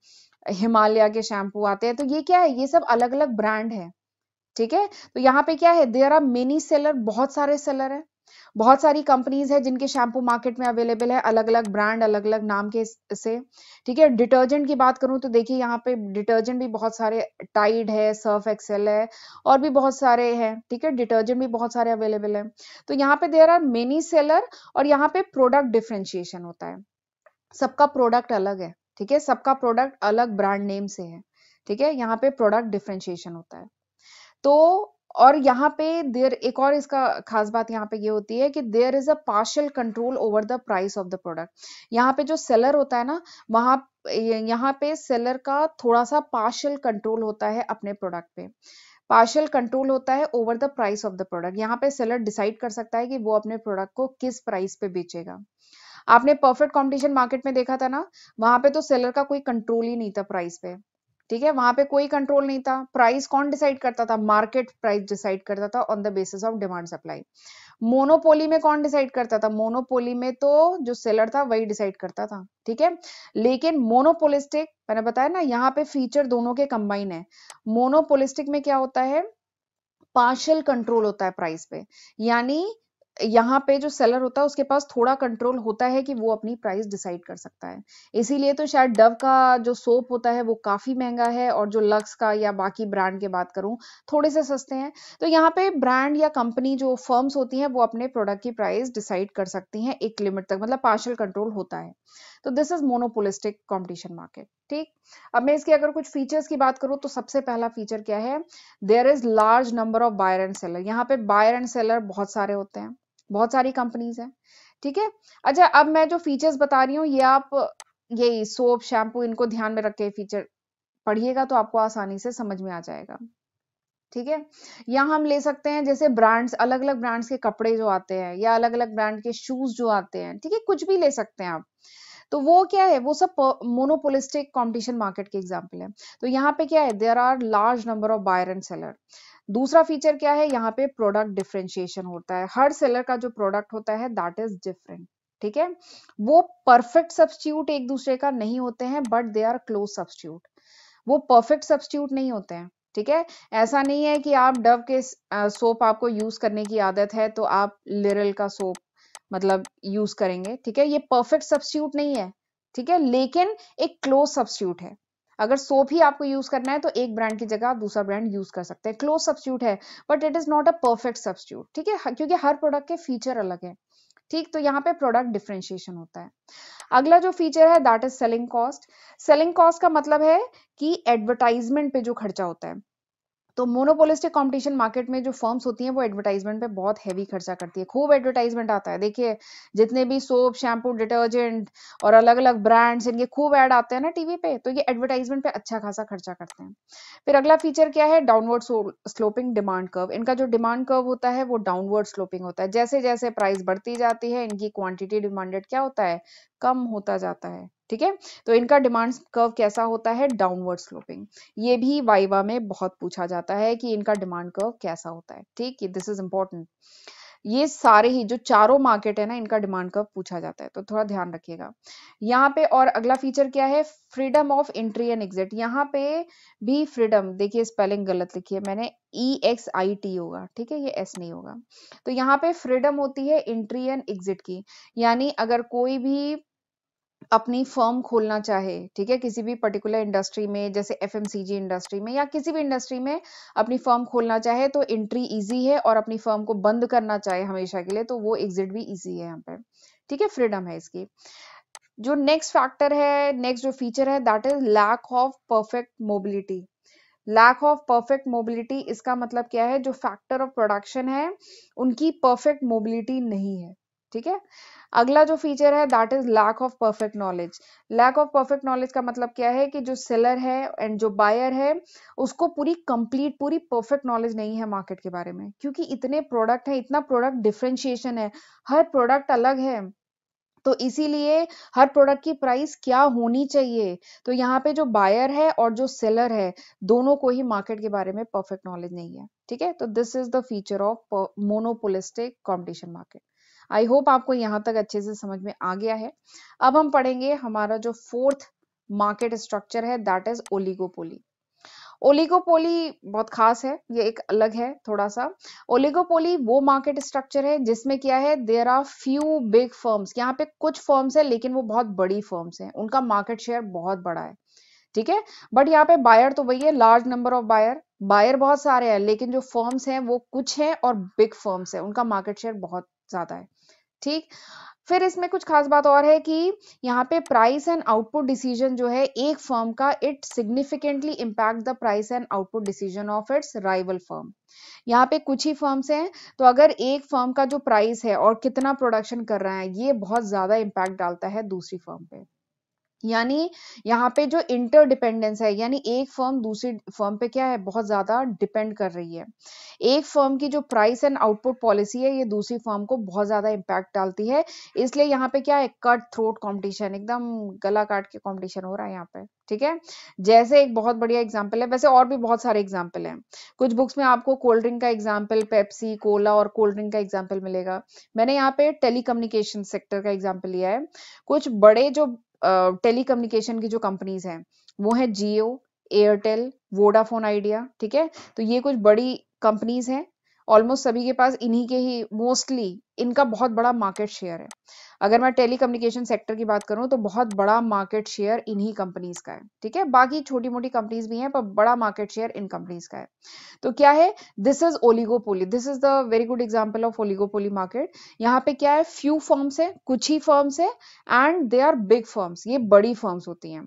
हिमालय के शैम्पू आते हैं तो ये क्या है ये सब अलग अलग ब्रांड है ठीक है तो यहाँ पे क्या है देर आर मेनी सेलर बहुत सारे सेलर है बहुत सारी कंपनीज है जिनके शैम्पू मार्केट में अवेलेबल है अलग अलग ब्रांड अलग अलग नाम के से ठीक है डिटर्जेंट की बात करूं तो देखिए यहाँ पे डिटर्जेंट भी बहुत सारे टाइड है सर्फ एक्सेल है और भी बहुत सारे हैं ठीक है डिटर्जेंट भी बहुत सारे अवेलेबल है तो यहाँ पे देर आर मेनी सेलर और यहाँ पे प्रोडक्ट डिफ्रेंशिएशन होता है सबका प्रोडक्ट अलग है ठीक है सबका प्रोडक्ट अलग ब्रांड नेम से है ठीक है यहाँ पे प्रोडक्ट डिफ्रेंशिएशन होता है तो और यहाँ पे देर एक और इसका खास बात यहाँ पे ये यह होती है कि there is a partial control over the price of the product यहाँ पे जो सेलर होता है ना वहां यहाँ पे सेलर का थोड़ा सा पार्शियल कंट्रोल होता है अपने प्रोडक्ट पे पार्शियल कंट्रोल होता है over the price of the product यहाँ पे सेलर डिसाइड कर सकता है कि वो अपने प्रोडक्ट को किस प्राइस पे बेचेगा आपने परफेक्ट कंपटीशन मार्केट में देखा था ना वहां पे तो सेलर का कोई कंट्रोल ही नहीं था प्राइस पे ठीक है वहां पे कोई कंट्रोल नहीं था प्राइस कौन डिसाइड करता था मार्केट प्राइस डिसाइड करता था on the basis of demand supply monopoly में कौन डिसाइड करता था मोनोपोली में तो जो सेलर था वही डिसाइड करता था ठीक है लेकिन मोनोपोलिस्टिक मैंने बताया ना यहाँ पे फीचर दोनों के कंबाइन है मोनोपोलिस्टिक में क्या होता है पार्शल कंट्रोल होता है प्राइस पे यानी यहाँ पे जो सेलर होता है उसके पास थोड़ा कंट्रोल होता है कि वो अपनी प्राइस डिसाइड कर सकता है इसीलिए तो शायद डव का जो सोप होता है वो काफी महंगा है और जो लक्स का या बाकी ब्रांड के बात करूं थोड़े से सस्ते हैं तो यहाँ पे ब्रांड या कंपनी जो फर्म्स होती हैं वो अपने प्रोडक्ट की प्राइस डिसाइड कर सकती हैं एक लिमिट तक मतलब पार्शल कंट्रोल होता है तो this is monopolistic competition market ठीक अब मैं इसके अगर कुछ फीचर्स की बात करूँ तो सबसे पहला फीचर क्या है there is large number of buyer and seller यहाँ पे बायर एंड सेलर बहुत सारे होते हैं बहुत सारी कंपनीज हैं ठीक है थीके? अच्छा अब मैं जो फीचर्स बता रही हूँ ये आप ये सोप शैम्पू इनको ध्यान में रख के फीचर पढ़िएगा तो आपको आसानी से समझ में आ जाएगा ठीक है यहाँ हम ले सकते हैं जैसे ब्रांड्स अलग अलग ब्रांड्स के कपड़े जो आते हैं या अलग अलग ब्रांड के शूज जो आते हैं ठीक है कुछ भी ले सकते हैं आप तो वो क्या है वो सब मोनोपोलिस्टिक कंपटीशन मार्केट के एग्जांपल है तो यहाँ पे क्या है there are large number of buyer and seller दूसरा फीचर क्या है यहाँ पे प्रोडक्ट डिफ्रेंशिएशन होता है हर सेलर का जो प्रोडक्ट होता है दैट इज डिफरेंट ठीक है वो परफेक्ट सब्सिट्यूट एक दूसरे का नहीं होते हैं but they are close substitute वो परफेक्ट सब्सिट्यूट नहीं होते हैं ठीक है ऐसा नहीं है कि आप डव के सोप आपको यूज करने की आदत है तो आप लिरल का सोप मतलब यूज करेंगे ठीक है ये परफेक्ट सब्सिट्यूट नहीं है ठीक है लेकिन एक क्लोज सब्सिट्यूट है अगर सोप ही आपको यूज करना है तो एक ब्रांड की जगह आप दूसरा ब्रांड यूज कर सकते हैं क्लोज सब्सिट्यूट है but it is not a perfect substitute ठीक है हाँ, क्योंकि हर प्रोडक्ट के फीचर अलग है ठीक तो यहाँ पे प्रोडक्ट डिफ्रेंशिएशन होता है अगला जो फीचर है that is selling cost selling cost का मतलब है कि एडवर्टाइजमेंट पे जो खर्चा होता है तो मोनोपोलिस्टिक कंपटीशन मार्केट में जो फर्म्स होती हैं वो एडवर्टाइजमेंट पे बहुत हैवी खर्चा करती है खूब एडवर्टाइजमेंट आता है देखिए जितने भी सोप शैम्पू डिटर्जेंट और अलग अलग ब्रांड्स इनके खूब ऐड आते हैं ना टीवी पे तो ये एडवर्टाइजमेंट पे अच्छा खासा खर्चा करते हैं फिर अगला फीचर क्या है डाउनवर्ड स्लोपिंग डिमांड कर्व इनका जो डिमांड कर्व होता है वो डाउनवर्ड स्लोपिंग होता है जैसे जैसे प्राइस बढ़ती जाती है इनकी क्वान्टिटी डिमांडेड क्या होता है कम होता जाता है ठीक है तो इनका डिमांड कर्व कैसा होता है डाउनवर्ड स्लोपिंग ये भी वाइवा में बहुत पूछा जाता है कि इनका डिमांड कर्व कैसा होता है ठीक है दिस इज इंपॉर्टेंट ये सारे ही जो चारों मार्केट है ना इनका डिमांड कर्व पूछा जाता है तो थोड़ा ध्यान रखिएगा यहाँ पे और अगला फीचर क्या है freedom of entry and exit यहाँ पे भी फ्रीडम देखिए स्पेलिंग गलत लिखी है मैंने ई एक्स आई टी होगा ठीक है ये एस नहीं होगा तो यहाँ पे फ्रीडम होती है एंट्री एंड एग्जिट की यानी अगर कोई भी अपनी फर्म खोलना चाहे ठीक है किसी भी पर्टिकुलर इंडस्ट्री में जैसे एफ इंडस्ट्री में या किसी भी इंडस्ट्री में अपनी फर्म खोलना चाहे तो एंट्री ईजी है और अपनी फर्म को बंद करना चाहे हमेशा के लिए तो वो एग्जिट भी ईजी है यहाँ पे ठीक है फ्रीडम है इसकी जो नेक्स्ट फैक्टर है नेक्स्ट जो फीचर है that is lack of perfect mobility lack of perfect mobility इसका मतलब क्या है जो फैक्टर ऑफ प्रोडक्शन है उनकी परफेक्ट मोबिलिटी नहीं है ठीक है अगला जो फीचर है that is lack of perfect knowledge lack of perfect knowledge का मतलब क्या है कि जो सेलर है एंड जो बायर है उसको पूरी कंप्लीट पूरी परफेक्ट नॉलेज नहीं है मार्केट के बारे में क्योंकि इतने प्रोडक्ट है इतना प्रोडक्ट डिफ्रेंशिएशन है हर प्रोडक्ट अलग है तो इसीलिए हर प्रोडक्ट की प्राइस क्या होनी चाहिए तो यहाँ पे जो बायर है और जो सेलर है दोनों को ही मार्केट के बारे में परफेक्ट नॉलेज नहीं है ठीक है तो this is the feature of monopolistic competition market I hope आपको यहाँ तक अच्छे से समझ में आ गया है अब हम पढ़ेंगे हमारा जो फोर्थ मार्केट स्ट्रक्चर है दैट इज ओलिगोपोली ओलिगोपोली बहुत खास है ये एक अलग है थोड़ा सा ओलिगोपोली वो मार्केट स्ट्रक्चर है जिसमें क्या है there are few big firms यहाँ पे कुछ फर्म्स है लेकिन वो बहुत बड़ी फर्म्स हैं उनका मार्केट शेयर बहुत बड़ा है ठीक है बट यहाँ पे बायर तो वही है large number of buyer buyer बहुत सारे हैं लेकिन जो फर्म्स हैं वो कुछ हैं और बिग फर्म्स है उनका मार्केट शेयर बहुत ज्यादा है ठीक फिर इसमें कुछ खास बात और है कि यहाँ पे प्राइस एंड आउटपुट डिसीजन जो है एक फर्म का it significantly impact the price and output decision of its rival firm यहाँ पे कुछ ही फर्म्स हैं तो अगर एक फर्म का जो प्राइस है और कितना प्रोडक्शन कर रहा है ये बहुत ज्यादा इम्पैक्ट डालता है दूसरी फर्म पे यानी यहाँ पे जो इंटरडिपेंडेंस है यानी एक फर्म दूसरी फर्म पे क्या है बहुत ज़्यादा डिपेंड कर रही है एक फर्म की जो प्राइस एंड आउटपुट पॉलिसी है ये दूसरी फर्म को बहुत ज़्यादा इम्पैक्ट डालती है इसलिए यहाँ पे क्या है कट थ्रोट कंपटीशन एकदम गला काट के कंपटीशन हो रहा है यहाँ पे ठीक है जैसे एक बहुत बढ़िया एग्जाम्पल है वैसे और भी बहुत सारे एग्जाम्पल है कुछ बुक्स में आपको कोल्ड ड्रिंक का एग्जाम्पल पेप्सी कोला और कोल्ड ड्रिंक का एग्जाम्पल मिलेगा मैंने यहाँ पे टेलीकम्युनिकेशन सेक्टर का एग्जाम्पल लिया है कुछ बड़े जो टेली कम्युनिकेशन की जो कंपनीज हैं वो है जियो एयरटेल वोडाफोन आइडिया ठीक है तो ये कुछ बड़ी कंपनीज हैं ऑलमोस्ट सभी के पास इन्हीं के ही मोस्टली इनका बहुत बड़ा मार्केट शेयर है अगर मैं टेलीकम्युनिकेशन सेक्टर की बात करूं तो बहुत बड़ा मार्केट शेयर इन्हीं कंपनीज का है ठीक है बाकी छोटी मोटी कंपनीज भी हैं पर बड़ा मार्केट शेयर इन कंपनीज का है तो क्या है this is oligopoly this is the very good example of oligopoly market यहाँ पे क्या है फ्यू फर्म्स है कुछ ही फर्म्स है and they are big firms ये बड़ी फर्म्स होती हैं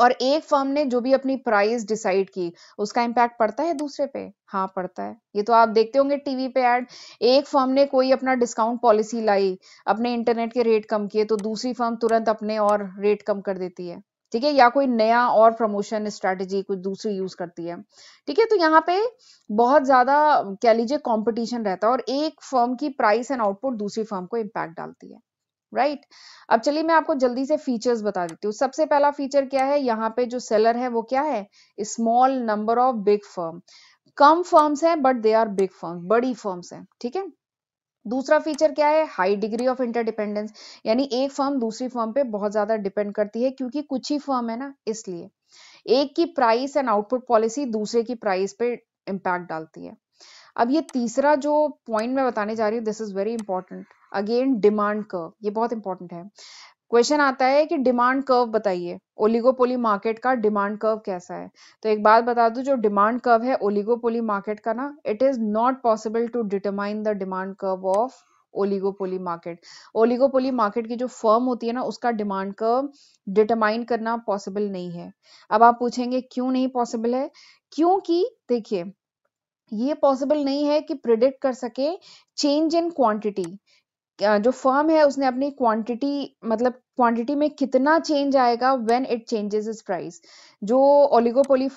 और एक फर्म ने जो भी अपनी प्राइस डिसाइड की उसका इम्पैक्ट पड़ता है दूसरे पे हाँ पड़ता है ये तो आप देखते होंगे टीवी पे एड एक फर्म ने कोई अपना डिस्काउंट पॉलिसी लाई अपने इंटरनेट के रेट कम किए तो दूसरी फर्म तुरंत अपने और रेट कम कर देती है ठीक है या कोई नया और प्रमोशन स्ट्रेटेजी कुछ दूसरी यूज करती है ठीक है तो यहाँ पे बहुत ज्यादा कह लीजिए कॉम्पिटिशन रहता है और एक फर्म की प्राइस एंड आउटपुट दूसरी फर्म को इम्पैक्ट डालती है राइट अब चलिए मैं आपको जल्दी से फीचर्स बता देती हूँ सबसे पहला फीचर क्या है यहाँ पे जो सेलर है वो क्या है small number of big firm कम फर्म्स हैं but they are big firm बड़ी फर्म्स हैं ठीक है दूसरा फीचर क्या है हाई डिग्री ऑफ इंटरडिपेंडेंस यानी एक फर्म दूसरी फर्म पे बहुत ज्यादा डिपेंड करती है क्योंकि कुछ ही फर्म है ना इसलिए एक की प्राइस एंड आउटपुट पॉलिसी दूसरे की प्राइस पे इम्पैक्ट डालती है अब ये तीसरा जो पॉइंट मैं बताने जा रही हूँ this is very important again demand curve ये बहुत इंपॉर्टेंट है क्वेश्चन आता है कि डिमांड कर्व बताइए ओलिगोपोली मार्केट का डिमांड कर्व कैसा है तो एक बात बता दू जो डिमांड कर्व है ओलिगोपोली मार्केट का ना it is not possible to determine the demand curve of oligopoly market oligopoly market की जो फर्म होती है ना उसका डिमांड कर्व डिटरमाइन करना पॉसिबल नहीं है अब आप पूछेंगे क्यों नहीं पॉसिबल है क्योंकि देखिए ये पॉसिबल नहीं है कि प्रिडिक्ट कर सके चेंज इन क्वांटिटी जो फर्म है उसने अपनी क्वांटिटी मतलब क्वांटिटी में कितना चेंज आएगा when it changes is price जो ओलिगोपोली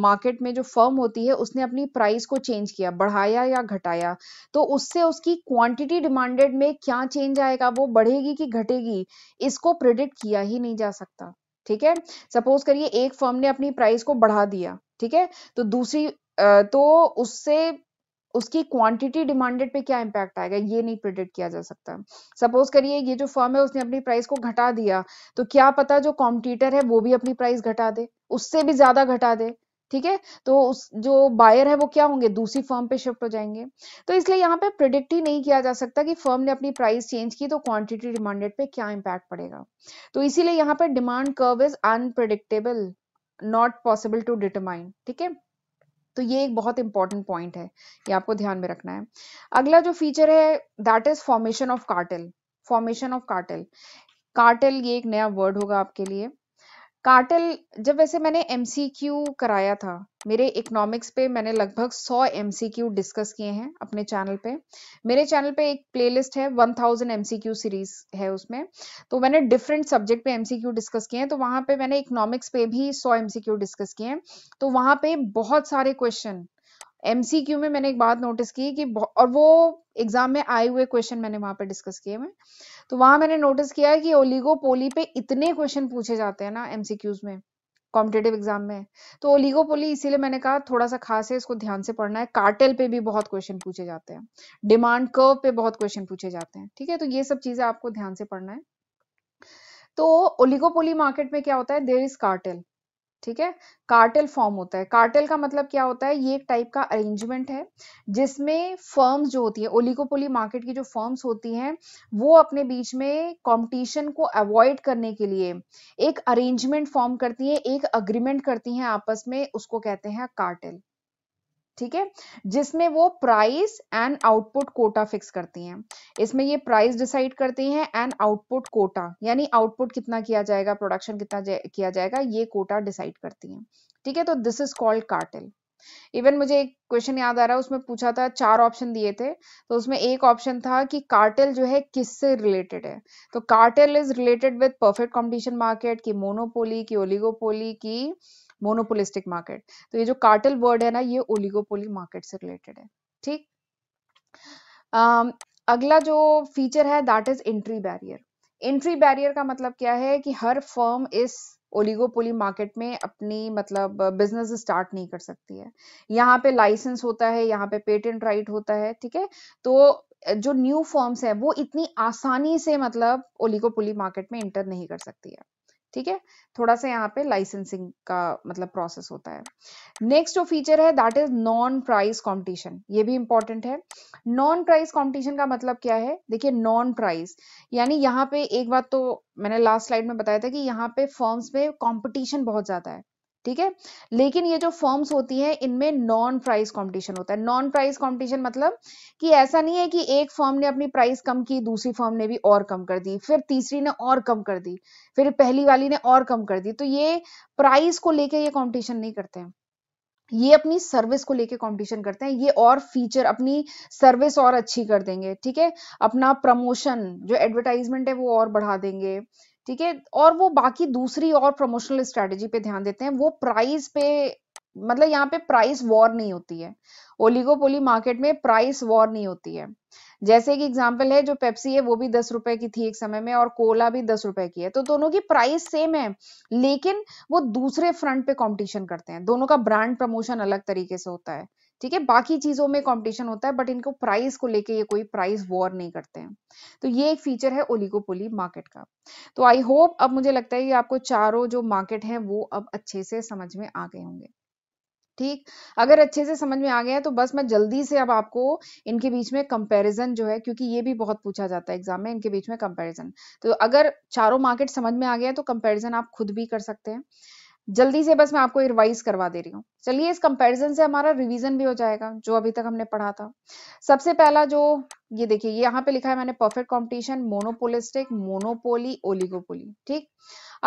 मार्केट में जो फर्म होती है उसने अपनी प्राइस को चेंज किया बढ़ाया या घटाया तो उससे उसकी क्वांटिटी डिमांडेड में क्या चेंज आएगा वो बढ़ेगी कि घटेगी इसको प्रिडिक्ट किया ही नहीं जा सकता ठीक है सपोज करिए एक फर्म ने अपनी प्राइस को बढ़ा दिया ठीक है तो दूसरी तो उससे उसकी क्वांटिटी डिमांडेड पे क्या इम्पैक्ट आएगा ये नहीं प्रिडिक्ट किया जा सकता सपोज करिए ये जो फर्म है उसने अपनी प्राइस को घटा दिया तो क्या पता जो कॉम्पिटिटर है वो भी अपनी प्राइस घटा दे उससे भी ज्यादा घटा दे ठीक है तो उस जो बायर है वो क्या होंगे दूसरी फर्म पे शिफ्ट हो जाएंगे तो इसलिए यहाँ पे प्रिडिक्ट ही नहीं किया जा सकता कि फर्म ने अपनी प्राइस चेंज की तो क्वांटिटी डिमांडेड पे क्या इम्पैक्ट पड़ेगा तो इसीलिए यहाँ पे demand curve is unpredictable not possible to determine ठीक है तो ये एक बहुत इंपॉर्टेंट पॉइंट है ये आपको ध्यान में रखना है अगला जो फीचर है that is formation of cartel formation of cartel cartel ये एक नया वर्ड होगा आपके लिए कार्टेल जब वैसे मैंने एमसीक्यू कराया था मेरे इकोनॉमिक्स पे मैंने लगभग सौ एमसीक्यू डिस्कस किए हैं अपने चैनल पे मेरे चैनल पे एक प्लेलिस्ट है वन थाउजेंड एमसीक्यू सीरीज है उसमें तो मैंने डिफरेंट सब्जेक्ट पे एमसीक्यू डिस्कस किए हैं तो वहां पे मैंने इकोनॉमिक्स पे भी सौ एमसीक्यू डिस्कस किए हैं तो वहां पे बहुत सारे क्वेश्चन एमसीक्यू में मैंने एक बात नोटिस की कि और वो एग्जाम में आए हुए क्वेश्चन मैंने वहां पे डिस्कस किए हैं तो वहां मैंने नोटिस किया कि पोली पे इतने क्वेश्चन पूछे जाते हैं ना एमसीक्यूज में कॉम्पिटेटिव एग्जाम में तो ओलिगोपोली इसीलिए मैंने कहा थोड़ा सा खास है इसको ध्यान से पढ़ना है कार्टेल पे भी बहुत क्वेश्चन पूछे जाते हैं डिमांड कर्व पे बहुत क्वेश्चन पूछे जाते हैं ठीक है तो ये सब चीजें आपको ध्यान से पढ़ना है तो ओलिगोपोली मार्केट में क्या होता है देर इज कार्टेल ठीक है कार्टेल फॉर्म होता है कार्टेल का मतलब क्या होता है ये एक टाइप का अरेंजमेंट है जिसमें फर्म्स जो होती है ओलिकोपोली मार्केट की जो फर्म्स होती हैं वो अपने बीच में कंपटीशन को अवॉइड करने के लिए एक अरेंजमेंट फॉर्म करती है एक अग्रीमेंट करती हैं आपस में उसको कहते हैं कार्टेल ठीक है जिसमें वो price and output quota fix करती हैं इसमें ये प्राइस डिसाइड करती हैं एंड आउटपुट कोटा यानी आउटपुट कितना किया जाएगा प्रोडक्शन कितना जा, किया जाएगा ये कोटा डिसाइड करती हैं ठीक है तो this is called cartel even मुझे एक क्वेश्चन याद आ रहा है उसमें पूछा था चार ऑप्शन दिए थे तो उसमें एक ऑप्शन था कि कार्टेल जो है किससे रिलेटेड है तो cartel is related with perfect competition market की मोनोपोली की ओलिगोपोली की मोनोपोलिस्टिक मार्केट तो ये जो कार्टल वर्ड है ना ये ओलिगोपोली मार्केट से रिलेटेड है ठीक um, अगला जो फीचर है that is entry barrier entry barrier का मतलब क्या है कि हर फर्म इस ओलिगोपोली मार्केट में अपनी मतलब बिजनेस स्टार्ट नहीं कर सकती है यहाँ पे लाइसेंस होता है यहाँ पे पेटेंट राइट होता है ठीक है तो जो न्यू फॉर्म्स है वो इतनी आसानी से मतलब ओलिगोपोली मार्केट में इंटर नहीं कर सकती है ठीक है थोड़ा सा यहाँ पे लाइसेंसिंग का मतलब प्रोसेस होता है नेक्स्ट जो फीचर है that is non price competition ये भी इंपॉर्टेंट है नॉन प्राइस कंपटीशन का मतलब क्या है देखिए नॉन प्राइस यानी यहाँ पे एक बात तो मैंने लास्ट स्लाइड में बताया था कि यहाँ पे फॉर्म्स में कंपटीशन बहुत ज्यादा है ठीक है लेकिन ये जो फॉर्म्स होती हैं इनमें नॉन प्राइस कंपटीशन होता है नॉन प्राइस कंपटीशन मतलब कि ऐसा नहीं है कि एक फॉर्म ने अपनी प्राइस कम की दूसरी फॉर्म ने भी और कम कर दी फिर तीसरी ने और कम कर दी फिर पहली वाली ने और कम कर दी तो ये प्राइस को लेके ये कॉम्पिटिशन नहीं करते हैं ये अपनी सर्विस को लेके कंपटीशन करते हैं ये और फीचर अपनी सर्विस और अच्छी कर देंगे ठीक है अपना प्रमोशन जो एडवर्टाइजमेंट है वो और बढ़ा देंगे ठीक है और वो बाकी दूसरी और प्रमोशनल स्ट्रेटेजी पे ध्यान देते हैं वो प्राइस पे मतलब यहाँ पे प्राइस वॉर नहीं होती है ओलिगोपोली मार्केट में प्राइस वॉर नहीं होती है जैसे कि एग्जाम्पल है जो पेप्सी है वो भी दस रुपए की थी एक समय में और कोला भी दस रुपए की है तो दोनों की प्राइस सेम है लेकिन वो दूसरे फ्रंट पे कंपटीशन करते हैं दोनों का ब्रांड प्रमोशन अलग तरीके से होता है ठीक है बाकी चीजों में कंपटीशन होता है बट इनको प्राइस को लेके ये कोई प्राइस वॉर नहीं करते हैं तो ये एक फीचर है ओलिकोपोली मार्केट का तो आई होप अब मुझे लगता है कि आपको चारों जो मार्केट हैं वो अब अच्छे से समझ में आ गए होंगे ठीक अगर अच्छे से समझ में आ गया है तो बस मैं जल्दी से अब आपको इनके बीच में कंपैरिजन जो है क्योंकि ये भी बहुत पूछा जाता है एग्जाम में इनके बीच में कंपैरिजन तो अगर चारों मार्केट समझ में आ गया है तो कंपैरिजन आप खुद भी कर सकते हैं जल्दी से बस मैं आपको रिवाइज करवा दे रही हूँ चलिए इस कंपैरिजन से हमारा रिवीजन भी हो जाएगा जो अभी तक हमने पढ़ा था सबसे पहला जो ये देखिए यहाँ पे लिखा है मैंने perfect competition monopolistic monopoly oligopoly ठीक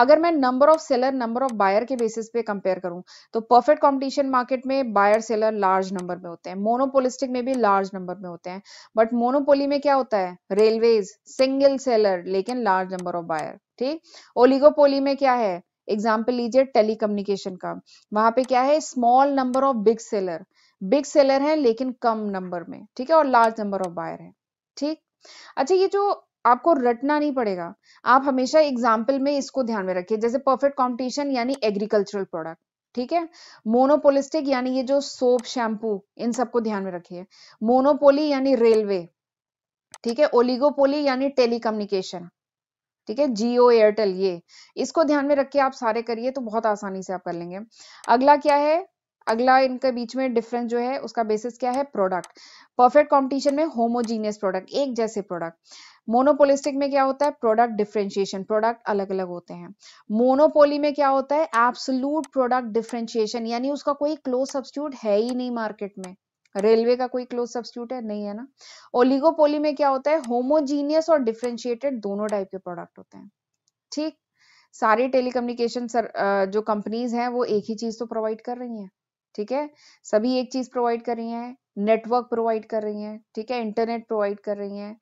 अगर मैं number of seller number of buyer के बेसिस पे कंपेयर करूं तो परफेक्ट कंपटीशन मार्केट में बायर सेलर लार्ज नंबर में होते हैं मोनोपोलिस्टिक में भी लार्ज नंबर में होते हैं बट मोनोपोली में क्या होता है रेलवेज सिंगल सेलर लेकिन लार्ज नंबर ऑफ बायर ठीक ओलिगोपोली में क्या है एग्जाम्पल लीजिए टेलीकम्युनिकेशन का वहां पे क्या है small number of big seller big seller है लेकिन कम नंबर में ठीक है और लार्ज नंबर ऑफ बायर है ठीक अच्छा ये जो आपको रटना नहीं पड़ेगा आप हमेशा एग्जाम्पल में इसको ध्यान में रखिए जैसे परफेक्ट कॉम्पिटिशन यानी एग्रीकल्चरल प्रोडक्ट ठीक है मोनोपोलिस्टिक यानी ये जो सोप शैम्पू इन सबको ध्यान में रखिए मोनोपोली यानी रेलवे ठीक है ओलिगोपोली यानी टेलीकम्युनिकेशन ठीक है जियो एयरटेल ये इसको ध्यान में रख के आप सारे करिए तो बहुत आसानी से आप कर लेंगे अगला क्या है अगला इनके बीच में डिफरेंस जो है उसका बेसिस क्या है प्रोडक्ट परफेक्ट कंपटीशन में होमोजीनियस प्रोडक्ट एक जैसे प्रोडक्ट मोनोपोलिस्टिक में क्या होता है प्रोडक्ट डिफ्रेंशिएशन प्रोडक्ट अलग अलग होते हैं मोनोपोली में क्या होता है एब्सोल्यूट प्रोडक्ट डिफ्रेंशिएशन यानी उसका कोई क्लोज सब्सिट्यूट है ही नहीं मार्केट में रेलवे का कोई क्लोज सब्सिट्यूट है नहीं है ना ओलिगोपोली में क्या होता है होमोजीनियस और डिफ्रेंशिएटेड दोनों टाइप के प्रोडक्ट होते हैं ठीक सारे टेलीकम्युनिकेशन जो कंपनीज हैं वो एक ही चीज तो प्रोवाइड कर रही हैं ठीक है सभी एक चीज प्रोवाइड कर रही हैं नेटवर्क प्रोवाइड कर रही हैं ठीक है इंटरनेट प्रोवाइड कर रही हैं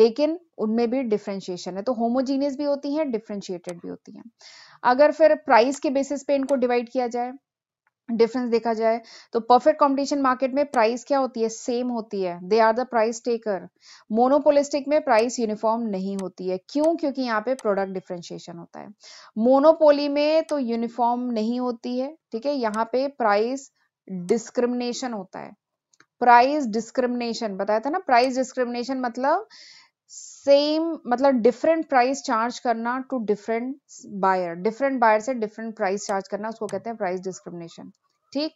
लेकिन उनमें भी डिफ्रेंशिएशन है तो होमोजीनियस भी होती हैं डिफ्रेंशिएटेड भी होती हैं अगर फिर प्राइस के बेसिस पे इनको डिवाइड किया जाए डिफरेंस देखा जाए तो परफेक्ट कंपटीशन मार्केट में प्राइस क्या होती है सेम होती है they are the price taker monopolistic में प्राइस यूनिफॉर्म नहीं होती है क्यों क्योंकि यहाँ पे प्रोडक्ट डिफ्रेंशिएशन होता है मोनोपोली में तो यूनिफॉर्म नहीं होती है ठीक है यहाँ पे प्राइस डिस्क्रिमिनेशन होता है प्राइस डिस्क्रिमिनेशन बताया था ना प्राइस डिस्क्रिमिनेशन मतलब सेम मतलब डिफरेंट प्राइस चार्ज करना to different buyer different buyer से डिफरेंट प्राइस चार्ज करना उसको कहते हैं प्राइस डिस्क्रिमिनेशन ठीक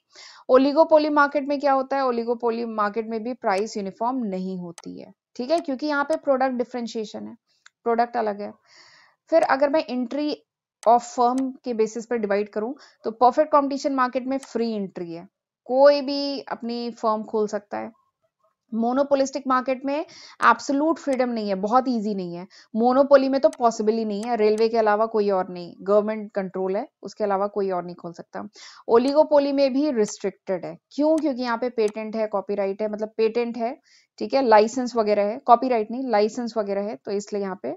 ओलिगोपोली मार्केट में क्या होता है ओलिगोपोली मार्केट में भी प्राइस यूनिफॉर्म नहीं होती है ठीक है क्योंकि यहाँ पे प्रोडक्ट डिफ्रेंशिएशन है प्रोडक्ट अलग है फिर अगर मैं एंट्री ऑफ फर्म के बेसिस पर डिवाइड करूं तो परफेक्ट कॉम्पिटिशन मार्केट में फ्री एंट्री है कोई भी अपनी फर्म खोल सकता है मोनोपोलिस्टिक मार्केट में एब्सोलूट फ्रीडम नहीं है बहुत इजी नहीं है मोनोपोली में तो पॉसिबल ही नहीं है रेलवे के अलावा कोई और नहीं गवर्नमेंट कंट्रोल है उसके अलावा कोई और नहीं खोल सकता ओलिगोपोली में भी रिस्ट्रिक्टेड है क्यों क्योंकि यहाँ पे पेटेंट है कॉपीराइट है मतलब पेटेंट है ठीक है लाइसेंस वगैरह है कॉपीराइट नहीं लाइसेंस वगैरह है तो इसलिए यहाँ पे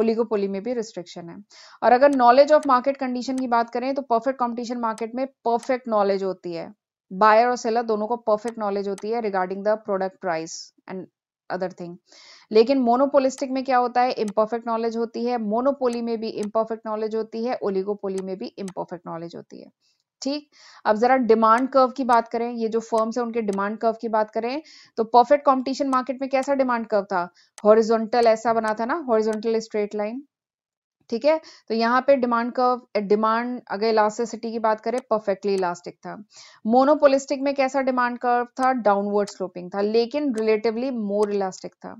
ओलिगोपोली में भी रिस्ट्रिक्शन है और अगर नॉलेज ऑफ मार्केट कंडीशन की बात करें तो परफेक्ट कंपटीशन मार्केट में परफेक्ट नॉलेज होती है बायर और सेलर दोनों को परफेक्ट नॉलेज होती है regarding the product price and other thing लेकिन मोनोपोलिस्टिक में क्या होता है इम्परफेक्ट नॉलेज होती है मोनोपोली में भी इम्परफेक्ट नॉलेज होती है ओलिगोपोली में भी इम्परफेक्ट नॉलेज होती है ठीक अब जरा डिमांड कर्व की बात करें ये जो फर्म्स है उनके डिमांड कर्व की बात करें तो परफेक्ट कंपटीशन मार्केट में कैसा डिमांड कर्व था हॉरिजॉन्टल ऐसा बना था ना हॉरिजॉन्टल स्ट्रेट लाइन ठीक है तो यहाँ पे डिमांड कर्व डिमांड अगर इलास्टिसिटी की बात करें परफेक्टली इलास्टिक था मोनोपोलिस्टिक में कैसा डिमांड कर्व था डाउनवर्ड स्लोपिंग था लेकिन रिलेटिवली मोर इलास्टिक था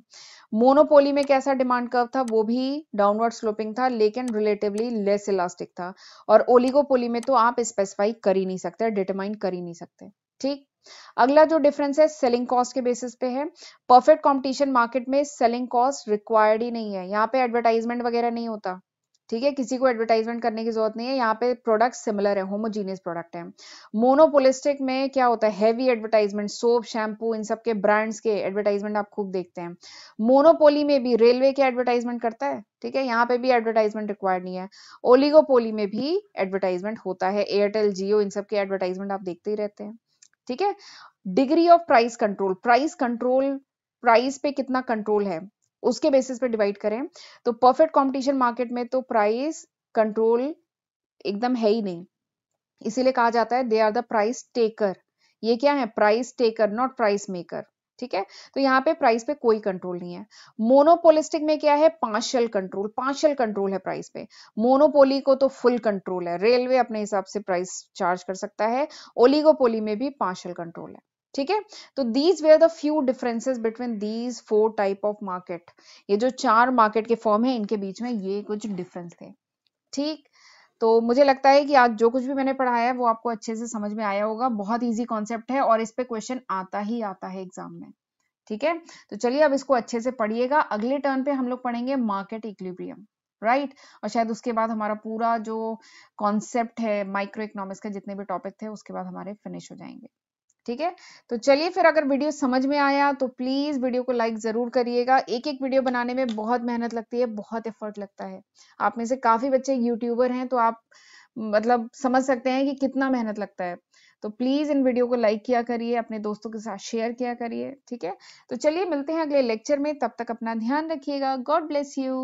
मोनोपोली में कैसा डिमांड कर्व था वो भी डाउनवर्ड स्लोपिंग था लेकिन रिलेटिवली लेस इलास्टिक था और ओलिगोपोली में तो आप स्पेसिफाई कर ही नहीं सकते डिटरमाइन कर ही नहीं सकते ठीक अगला जो डिफरेंस है सेलिंग कॉस्ट के बेसिस पे है परफेक्ट कंपटीशन मार्केट में सेलिंग कॉस्ट रिक्वायर्ड ही नहीं है यहाँ पे एडवर्टाइजमेंट वगैरह नहीं होता ठीक है किसी को एडवर्टाइजमेंट करने की जरूरत नहीं है यहाँ पे प्रोडक्ट सिमिलर है होमोजीनियस प्रोडक्ट है मोनोपोलिस्टिक में क्या होता है हैवी एडवर्टाइजमेंट सोप शैम्पू इन सब के ब्रांड्स के एडवर्टाइजमेंट आप खूब देखते हैं मोनोपोली में भी रेलवे के एडवर्टाइजमेंट करता है ठीक है यहाँ पे भी एडवर्टाइजमेंट रिक्वायर्ड नहीं है ओलिगोपोली में भी एडवर्टाइजमेंट होता है एयरटेल जियो इन सबके एडवर्टाइजमेंट आप देखते ही रहते हैं ठीक है degree of price control price control price पे कितना कंट्रोल है उसके बेसिस पे डिवाइड करें तो परफेक्ट कॉम्पिटिशन मार्केट में तो प्राइस कंट्रोल एकदम है ही नहीं इसीलिए कहा जाता है they are the price taker ये क्या है price taker not price maker ठीक है तो यहाँ पे प्राइस पे कोई कंट्रोल नहीं है मोनोपोलिस्टिक में क्या है पार्शल कंट्रोल पार्शल कंट्रोल है प्राइस पे मोनोपोली को तो फुल कंट्रोल है रेलवे अपने हिसाब से प्राइस चार्ज कर सकता है ओलिगोपोली में भी पार्शल कंट्रोल है ठीक है तो these were the few differences between these four type of market ये जो चार मार्केट के फॉर्म है इनके बीच में ये कुछ डिफरेंस थे ठीक तो मुझे लगता है कि आज जो कुछ भी मैंने पढ़ाया है वो आपको अच्छे से समझ में आया होगा बहुत इजी कॉन्सेप्ट है और इस पे क्वेश्चन आता ही आता है एग्जाम में ठीक है तो चलिए अब इसको अच्छे से पढ़िएगा अगले टर्न पे हम लोग पढ़ेंगे मार्केट इक्विलिब्रियम राइट और शायद उसके बाद हमारा पूरा जो कॉन्सेप्ट है माइक्रो इकोनॉमिक्स के जितने भी टॉपिक थे उसके बाद हमारे फिनिश हो जाएंगे ठीक है तो चलिए फिर अगर वीडियो समझ में आया तो प्लीज वीडियो को लाइक जरूर करिएगा एक एक वीडियो बनाने में बहुत मेहनत लगती है बहुत एफर्ट लगता है आप में से काफी बच्चे यूट्यूबर हैं तो आप मतलब समझ सकते हैं कि कितना मेहनत लगता है तो प्लीज इन वीडियो को लाइक किया करिए अपने दोस्तों के साथ शेयर किया करिए ठीक है तो चलिए मिलते हैं अगले लेक्चर में तब तक अपना ध्यान रखिएगा गॉड ब्लेस यू